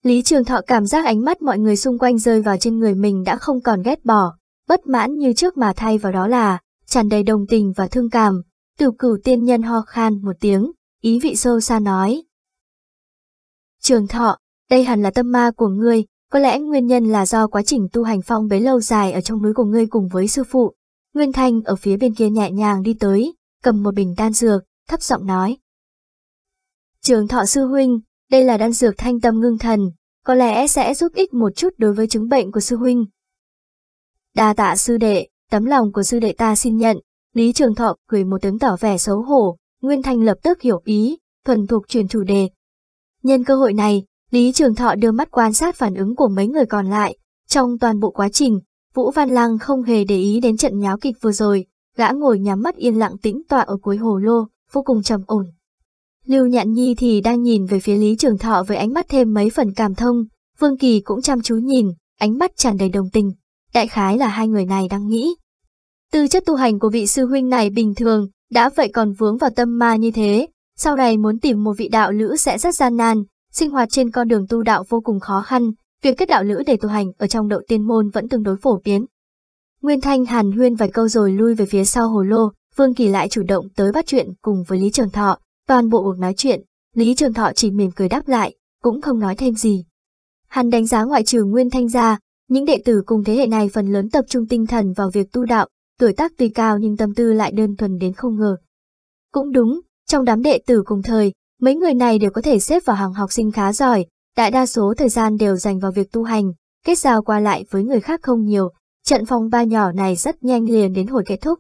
Lý Trường Thọ cảm giác ánh mắt mọi người xung quanh rơi vào trên người mình đã không còn ghét bỏ, bất mãn như trước mà thay vào đó là tràn đầy đồng tình và thương cảm. Từ cửu tiên nhân ho khan một tiếng, ý vị sâu xa nói. Trường Thọ, đây hẳn là tâm ma của ngươi, có lẽ nguyên nhân là do quá trình tu hành phong bế lâu dài ở trong núi của ngươi cùng với sư phụ. Nguyên Thanh ở phía bên kia nhẹ nhàng đi tới, cầm một bình đan dược, thấp giọng nói. Trường thọ sư huynh, đây là đan dược thanh tâm ngưng thần, có lẽ sẽ giúp ích một chút đối với chứng bệnh của sư huynh. Đa tạ sư đệ, tấm lòng của sư đệ ta xin nhận, Lý Trường Thọ cười một tiếng tỏ vẻ xấu hổ, Nguyên Thanh lập tức hiểu ý, thuần thuộc truyền chủ đề. Nhân cơ hội này, Lý Trường Thọ đưa mắt quan sát phản ứng của mấy người còn lại. Trong toàn bộ quá trình, Vũ Văn Lăng không hề để ý đến trận nháo kịch vừa rồi, gã ngồi nhắm mắt yên lặng tĩnh tọa ở cuối hồ lô, vô cùng trầm ổn. Lưu Nhạn Nhi thì đang nhìn về phía Lý Trường Thọ với ánh mắt thêm mấy phần cảm thông, Vương Kỳ cũng chăm chú nhìn, ánh mắt tràn đầy đồng tình. Đại khái là hai người này đang nghĩ. Tư chất tu hành của vị sư huynh này bình thường, đã vậy còn vướng vào tâm ma như thế, sau này muốn tìm một vị đạo lữ sẽ rất gian nan, Sinh hoạt trên con đường tu đạo vô cùng khó khăn, việc kết đạo lữ để tu hành ở trong đậu tiên môn vẫn tương đối phổ biến. Nguyên Thanh hàn huyên vài câu rồi lui về phía sau hồ lô, Vương Kỳ lại chủ động tới bắt chuyện cùng với Lý Trường Thọ, toàn bộ cuộc nói chuyện, Lý Trường Thọ chỉ mỉm cười đáp lại, cũng không nói thêm gì. Hàn đánh giá ngoại trừ Nguyên Thanh ra, những đệ tử cùng thế hệ này phần lớn tập trung tinh thần vào việc tu đạo, tuổi tác tuy cao nhưng tâm tư lại đơn thuần đến không ngờ. Cũng đúng, trong đám đệ tử cùng thời, Mấy người này đều có thể xếp vào hàng học sinh khá giỏi, đại đa số thời gian đều dành vào việc tu hành, kết giao qua lại với người khác không nhiều, trận phòng ba nhỏ này rất nhanh liền đến hồi kết thúc.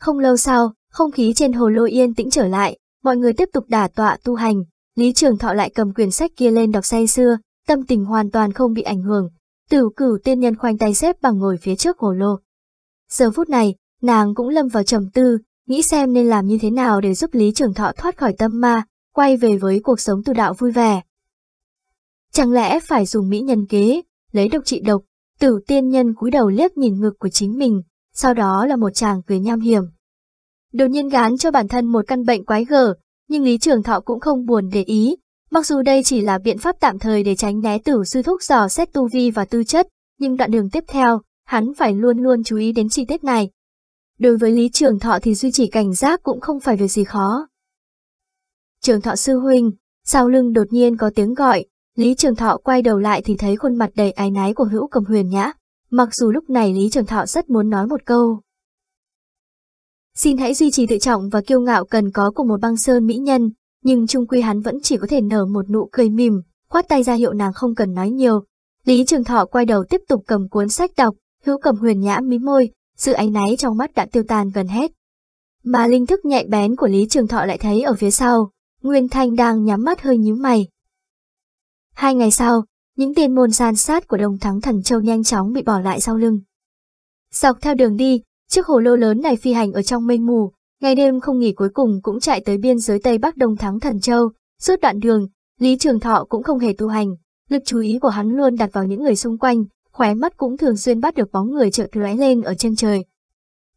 Không lâu sau, không khí trên hồ lô yên tĩnh trở lại, mọi người tiếp tục đả tọa tu hành, Lý Trường Thọ lại cầm quyển sách kia lên đọc say xưa, tâm tình hoàn toàn không bị ảnh hưởng, Tử cửu tiên nhân khoanh tay xếp bằng ngồi phía trước hồ lô. Giờ phút này, nàng cũng lâm vào trầm tư, nghĩ xem nên làm như thế nào để giúp Lý Trường Thọ thoát khỏi tâm ma, quay về với cuộc sống tu đạo vui vẻ. Chẳng lẽ phải dùng mỹ nhân kế, lấy độc trị độc, tử tiên nhân cúi đầu liếc nhìn ngực của chính mình, sau đó là một chàng cười nham hiểm. Đột nhiên gán cho bản thân một căn bệnh quái gở, nhưng Lý Trường Thọ cũng không buồn để ý, mặc dù đây chỉ là biện pháp tạm thời để tránh né tử sư thúc dò xét tu vi và tư chất, nhưng đoạn đường tiếp theo, hắn phải luôn luôn chú ý đến chi tiết này. Đối với Lý Trường Thọ thì duy trì cảnh giác cũng không phải việc gì khó. Trường Thọ sư huynh, sau lưng đột nhiên có tiếng gọi, Lý Trường Thọ quay đầu lại thì thấy khuôn mặt đầy ái náy của hữu cầm huyền nhã, mặc dù lúc này Lý Trường Thọ rất muốn nói một câu. Xin hãy duy trì tự trọng và kiêu ngạo cần có của một băng sơn mỹ nhân, nhưng trung quy hắn vẫn chỉ có thể nở một nụ cười mỉm, khoát tay ra hiệu nàng không cần nói nhiều. Lý Trường Thọ quay đầu tiếp tục cầm cuốn sách đọc, hữu cầm huyền nhã mí môi, sự áy náy trong mắt đã tiêu tan gần hết. Mà linh thức nhạy bén của Lý Trường Thọ lại thấy ở phía sau, Nguyên Thanh đang nhắm mắt hơi nhíu mày. Hai ngày sau, những tiền môn san sát của đồng thắng thần châu nhanh chóng bị bỏ lại sau lưng. Dọc theo đường đi, chiếc hồ lô lớn này phi hành ở trong mây mù, ngày đêm không nghỉ cuối cùng cũng chạy tới biên giới Tây Bắc Đồng Thắng Thần Châu. Suốt đoạn đường, Lý Trường Thọ cũng không hề tu hành, lực chú ý của hắn luôn đặt vào những người xung quanh, khóe mắt cũng thường xuyên bắt được bóng người chợt lóe lên ở trên trời.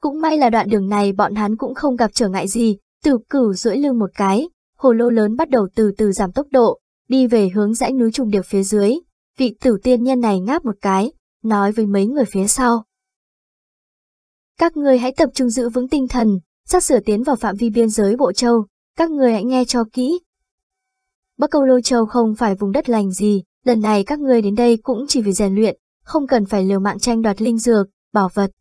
Cũng may là đoạn đường này bọn hắn cũng không gặp trở ngại gì, từ cửu duỗi lưng một cái, hồ lô lớn bắt đầu từ từ giảm tốc độ, đi về hướng dãy núi trùng điệp phía dưới. Vị tử tiên nhân này ngáp một cái, nói với mấy người phía sau. Các người hãy tập trung giữ vững tinh thần, sắp sửa tiến vào phạm vi biên giới Bộ Châu, các người hãy nghe cho kỹ. Bắc Câu Lô Châu không phải vùng đất lành gì, lần này các người đến đây cũng chỉ vì rèn luyện, không cần phải liều mạng tranh đoạt linh dược, bảo vật.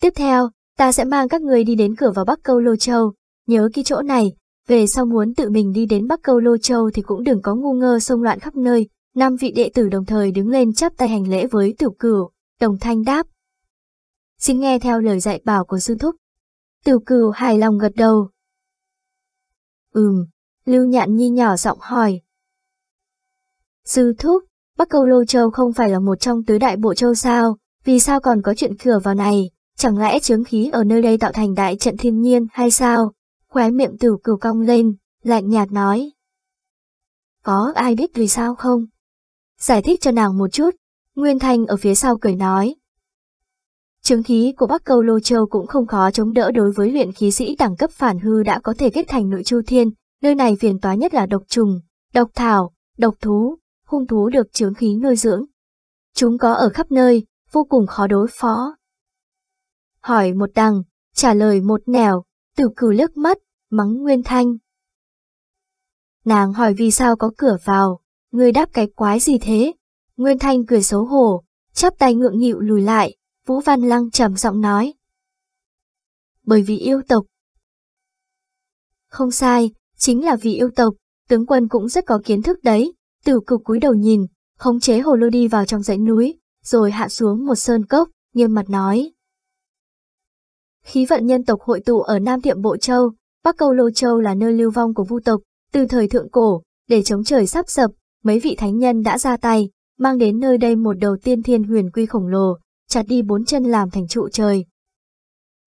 Tiếp theo, ta sẽ mang các người đi đến cửa vào Bắc Câu Lô Châu, nhớ kỹ chỗ này, về sau muốn tự mình đi đến Bắc Câu Lô Châu thì cũng đừng có ngu ngơ xông loạn khắp nơi. Năm vị đệ tử đồng thời đứng lên chắp tay hành lễ với tiểu cửu, đồng thanh đáp. Xin nghe theo lời dạy bảo của sư thúc. Tiểu cửu hài lòng gật đầu. Ừm, Lưu Nhạn Nhi nhỏ giọng hỏi. Sư thúc, Bắc Câu Lô Châu không phải là một trong tứ đại bộ châu sao, vì sao còn có chuyện cửa vào này, chẳng lẽ chướng khí ở nơi đây tạo thành đại trận thiên nhiên hay sao? khóe miệng từ cửu cong lên, lạnh nhạt nói. Có ai biết vì sao không? Giải thích cho nàng một chút, Nguyên Thanh ở phía sau cười nói. Chứng khí của Bắc Câu Lô Châu cũng không khó chống đỡ đối với luyện khí sĩ đẳng cấp phản hư đã có thể kết thành nội chu thiên, nơi này phiền toái nhất là độc trùng, độc thảo, độc thú, hung thú được chứng khí nuôi dưỡng. Chúng có ở khắp nơi, vô cùng khó đối phó. Hỏi một đằng, trả lời một nẻo, tử cử lướt mắt, mắng Nguyên Thanh. Nàng hỏi vì sao có cửa vào, người đáp cái quái gì thế? Nguyên Thanh cười xấu hổ, chắp tay ngượng nghịu lùi lại, Vũ Văn Lăng trầm giọng nói. Bởi vì yêu tộc. Không sai, chính là vì yêu tộc, tướng quân cũng rất có kiến thức đấy, tử cục cúi đầu nhìn, khống chế hồ lô đi vào trong dãy núi, rồi hạ xuống một sơn cốc, nghiêm mặt nói. Khí vận nhân tộc hội tụ ở Nam Thiệm Bộ Châu, Bắc Câu Lô Châu là nơi lưu vong của vu tộc, từ thời thượng cổ, để chống trời sắp sập, mấy vị thánh nhân đã ra tay, mang đến nơi đây một đầu tiên thiên huyền quy khổng lồ, chặt đi bốn chân làm thành trụ trời.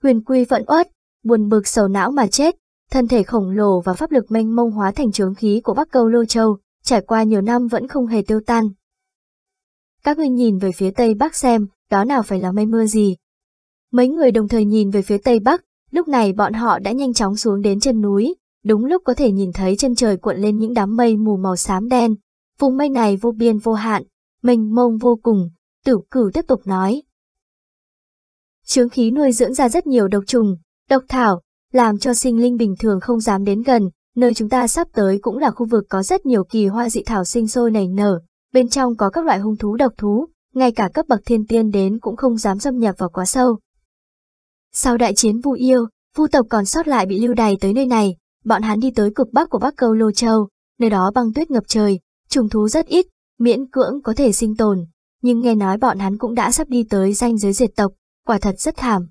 Huyền quy vẫn uất, buồn bực sầu não mà chết, thân thể khổng lồ và pháp lực mênh mông hóa thành trướng khí của Bắc Câu Lô Châu, trải qua nhiều năm vẫn không hề tiêu tan. Các ngươi nhìn về phía tây bắc xem, đó nào phải là mây mưa gì. Mấy người đồng thời nhìn về phía tây bắc, Lúc này bọn họ đã nhanh chóng xuống đến chân núi, đúng lúc có thể nhìn thấy chân trời cuộn lên những đám mây mù màu xám đen. Vùng mây này vô biên vô hạn, mênh mông vô cùng, tử cửu tiếp tục nói. chướng khí nuôi dưỡng ra rất nhiều độc trùng, độc thảo, làm cho sinh linh bình thường không dám đến gần, nơi chúng ta sắp tới cũng là khu vực có rất nhiều kỳ hoa dị thảo sinh sôi nảy nở, bên trong có các loại hung thú độc thú, ngay cả cấp bậc thiên tiên đến cũng không dám xâm nhập vào quá sâu. Sau đại chiến Vu Yêu, Vu tộc còn sót lại bị lưu đày tới nơi này, bọn hắn đi tới cực bắc của Bắc Câu Lô Châu, nơi đó băng tuyết ngập trời, trùng thú rất ít, miễn cưỡng có thể sinh tồn, nhưng nghe nói bọn hắn cũng đã sắp đi tới danh giới diệt tộc, quả thật rất thảm.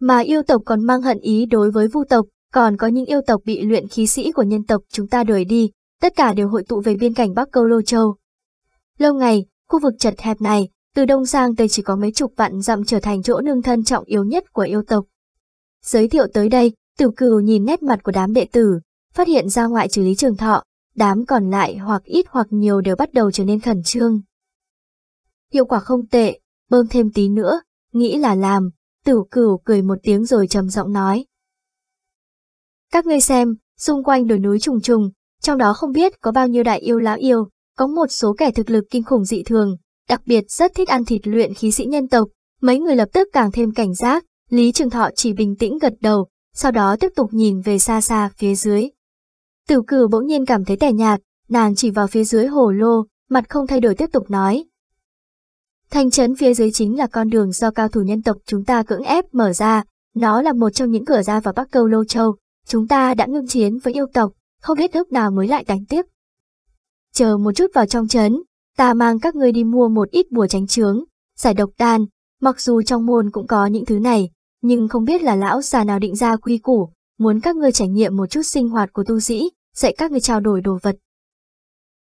Mà yêu tộc còn mang hận ý đối với Vu tộc, còn có những yêu tộc bị luyện khí sĩ của nhân tộc chúng ta đuổi đi, tất cả đều hội tụ về biên cảnh Bắc Câu Lô Châu. Lâu ngày, khu vực chật hẹp này, từ Đông sang Tây chỉ có mấy chục vạn dặm trở thành chỗ nương thân trọng yếu nhất của yêu tộc. Giới thiệu tới đây, Tử Cừu nhìn nét mặt của đám đệ tử, phát hiện ra ngoại trừ Lý Trường Thọ, đám còn lại hoặc ít hoặc nhiều đều bắt đầu trở nên khẩn trương. Hiệu quả không tệ, bơm thêm tí nữa, nghĩ là làm, Tử Cửu cười một tiếng rồi trầm giọng nói. Các ngươi xem, xung quanh đồi núi trùng trùng, trong đó không biết có bao nhiêu đại yêu lão yêu, có một số kẻ thực lực kinh khủng dị thường, đặc biệt rất thích ăn thịt luyện khí sĩ nhân tộc, mấy người lập tức càng thêm cảnh giác, Lý Trường Thọ chỉ bình tĩnh gật đầu, sau đó tiếp tục nhìn về xa xa phía dưới. Tử cử bỗng nhiên cảm thấy tẻ nhạt, nàng chỉ vào phía dưới hồ lô, mặt không thay đổi tiếp tục nói. Thành trấn phía dưới chính là con đường do cao thủ nhân tộc chúng ta cưỡng ép mở ra, nó là một trong những cửa ra vào Bắc Câu Lô Châu, chúng ta đã ngưng chiến với yêu tộc, không biết lúc nào mới lại đánh tiếp. Chờ một chút vào trong trấn, ta mang các ngươi đi mua một ít bùa tránh trướng, giải độc đan, mặc dù trong môn cũng có những thứ này, nhưng không biết là lão già nào định ra quy củ, muốn các ngươi trải nghiệm một chút sinh hoạt của tu sĩ, dạy các ngươi trao đổi đồ vật.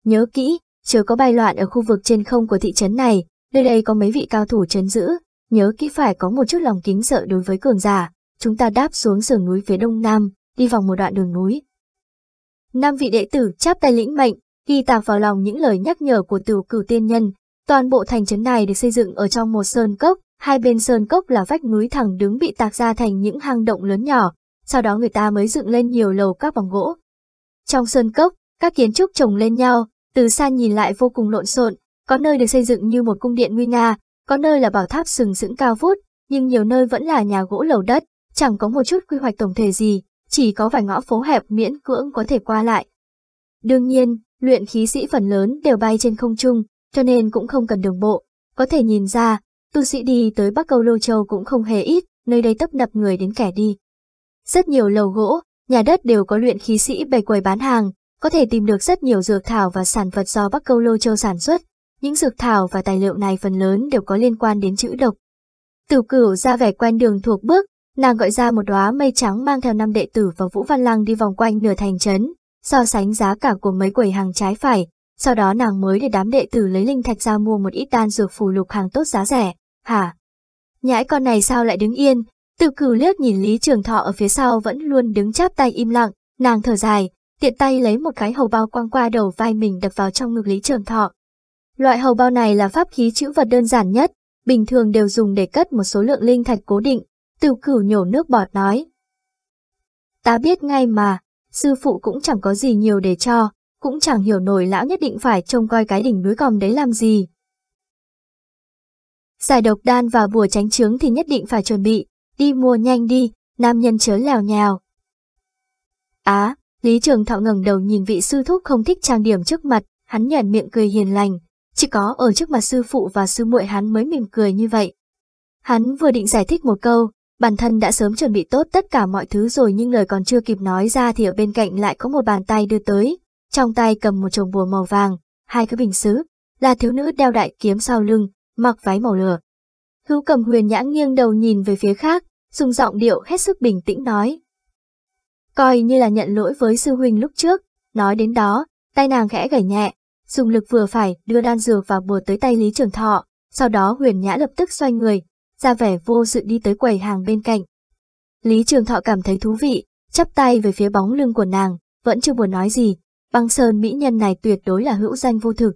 Nhớ kỹ, chớ có bài loạn ở khu vực trên không của thị trấn này, nơi đây có mấy vị cao thủ trấn giữ, nhớ kỹ phải có một chút lòng kính sợ đối với cường giả, chúng ta đáp xuống sườn núi phía đông nam, đi vòng một đoạn đường núi. Năm vị đệ tử chắp tay lĩnh mệnh, ghi tạc vào lòng những lời nhắc nhở của tiểu cửu tiên nhân. Toàn bộ thành trấn này được xây dựng ở trong một sơn cốc, hai bên sơn cốc là vách núi thẳng đứng bị tạc ra thành những hang động lớn nhỏ, sau đó người ta mới dựng lên nhiều lầu các bằng gỗ. Trong sơn cốc, các kiến trúc chồng lên nhau, từ xa nhìn lại vô cùng lộn xộn, có nơi được xây dựng như một cung điện nguy nga, có nơi là bảo tháp sừng sững cao vút, nhưng nhiều nơi vẫn là nhà gỗ lầu đất, chẳng có một chút quy hoạch tổng thể gì, chỉ có vài ngõ phố hẹp miễn cưỡng có thể qua lại. Đương nhiên, luyện khí sĩ phần lớn đều bay trên không trung, cho nên cũng không cần đường bộ. Có thể nhìn ra, tu sĩ đi tới Bắc Câu Lô Châu cũng không hề ít, nơi đây tấp nập người đến kẻ đi. Rất nhiều lầu gỗ, nhà đất đều có luyện khí sĩ bày quầy bán hàng, có thể tìm được rất nhiều dược thảo và sản vật do Bắc Câu Lô Châu sản xuất. Những dược thảo và tài liệu này phần lớn đều có liên quan đến chữ độc. Tử cửu ra vẻ quen đường thuộc bước, nàng gọi ra một đóa mây trắng mang theo năm đệ tử và Vũ Văn Lăng đi vòng quanh nửa thành trấn, so sánh giá cả của mấy quầy hàng trái phải, sau đó nàng mới để đám đệ tử lấy linh thạch ra mua một ít đan dược phù lục hàng tốt giá rẻ, hả? Nhãi con này sao lại đứng yên? Từ cửu liếc nhìn Lý Trường Thọ ở phía sau vẫn luôn đứng chắp tay im lặng, nàng thở dài, tiện tay lấy một cái hầu bao quăng qua đầu vai mình đập vào trong ngực Lý Trường Thọ. Loại hầu bao này là pháp khí chữ vật đơn giản nhất, bình thường đều dùng để cất một số lượng linh thạch cố định, từ cửu nhổ nước bọt nói. Ta biết ngay mà, sư phụ cũng chẳng có gì nhiều để cho, cũng chẳng hiểu nổi lão nhất định phải trông coi cái đỉnh núi còm đấy làm gì. Giải độc đan và bùa tránh trướng thì nhất định phải chuẩn bị, đi mua nhanh đi, nam nhân chớ lèo nhào. Á, Lý Trường Thọ ngẩng đầu nhìn vị sư thúc không thích trang điểm trước mặt, hắn nhận miệng cười hiền lành, chỉ có ở trước mặt sư phụ và sư muội hắn mới mỉm cười như vậy. Hắn vừa định giải thích một câu, Bản thân đã sớm chuẩn bị tốt tất cả mọi thứ rồi nhưng lời còn chưa kịp nói ra thì ở bên cạnh lại có một bàn tay đưa tới. Trong tay cầm một chồng bùa màu vàng, hai cái bình xứ, là thiếu nữ đeo đại kiếm sau lưng, mặc váy màu lửa. Hữu cầm huyền nhãn nghiêng đầu nhìn về phía khác, dùng giọng điệu hết sức bình tĩnh nói. Coi như là nhận lỗi với sư huynh lúc trước, nói đến đó, tay nàng khẽ gảy nhẹ, dùng lực vừa phải đưa đan dược và bùa tới tay Lý Trường Thọ, sau đó huyền nhã lập tức xoay người, ra vẻ vô sự đi tới quầy hàng bên cạnh. Lý Trường Thọ cảm thấy thú vị, chắp tay về phía bóng lưng của nàng, vẫn chưa buồn nói gì, băng sơn mỹ nhân này tuyệt đối là hữu danh vô thực,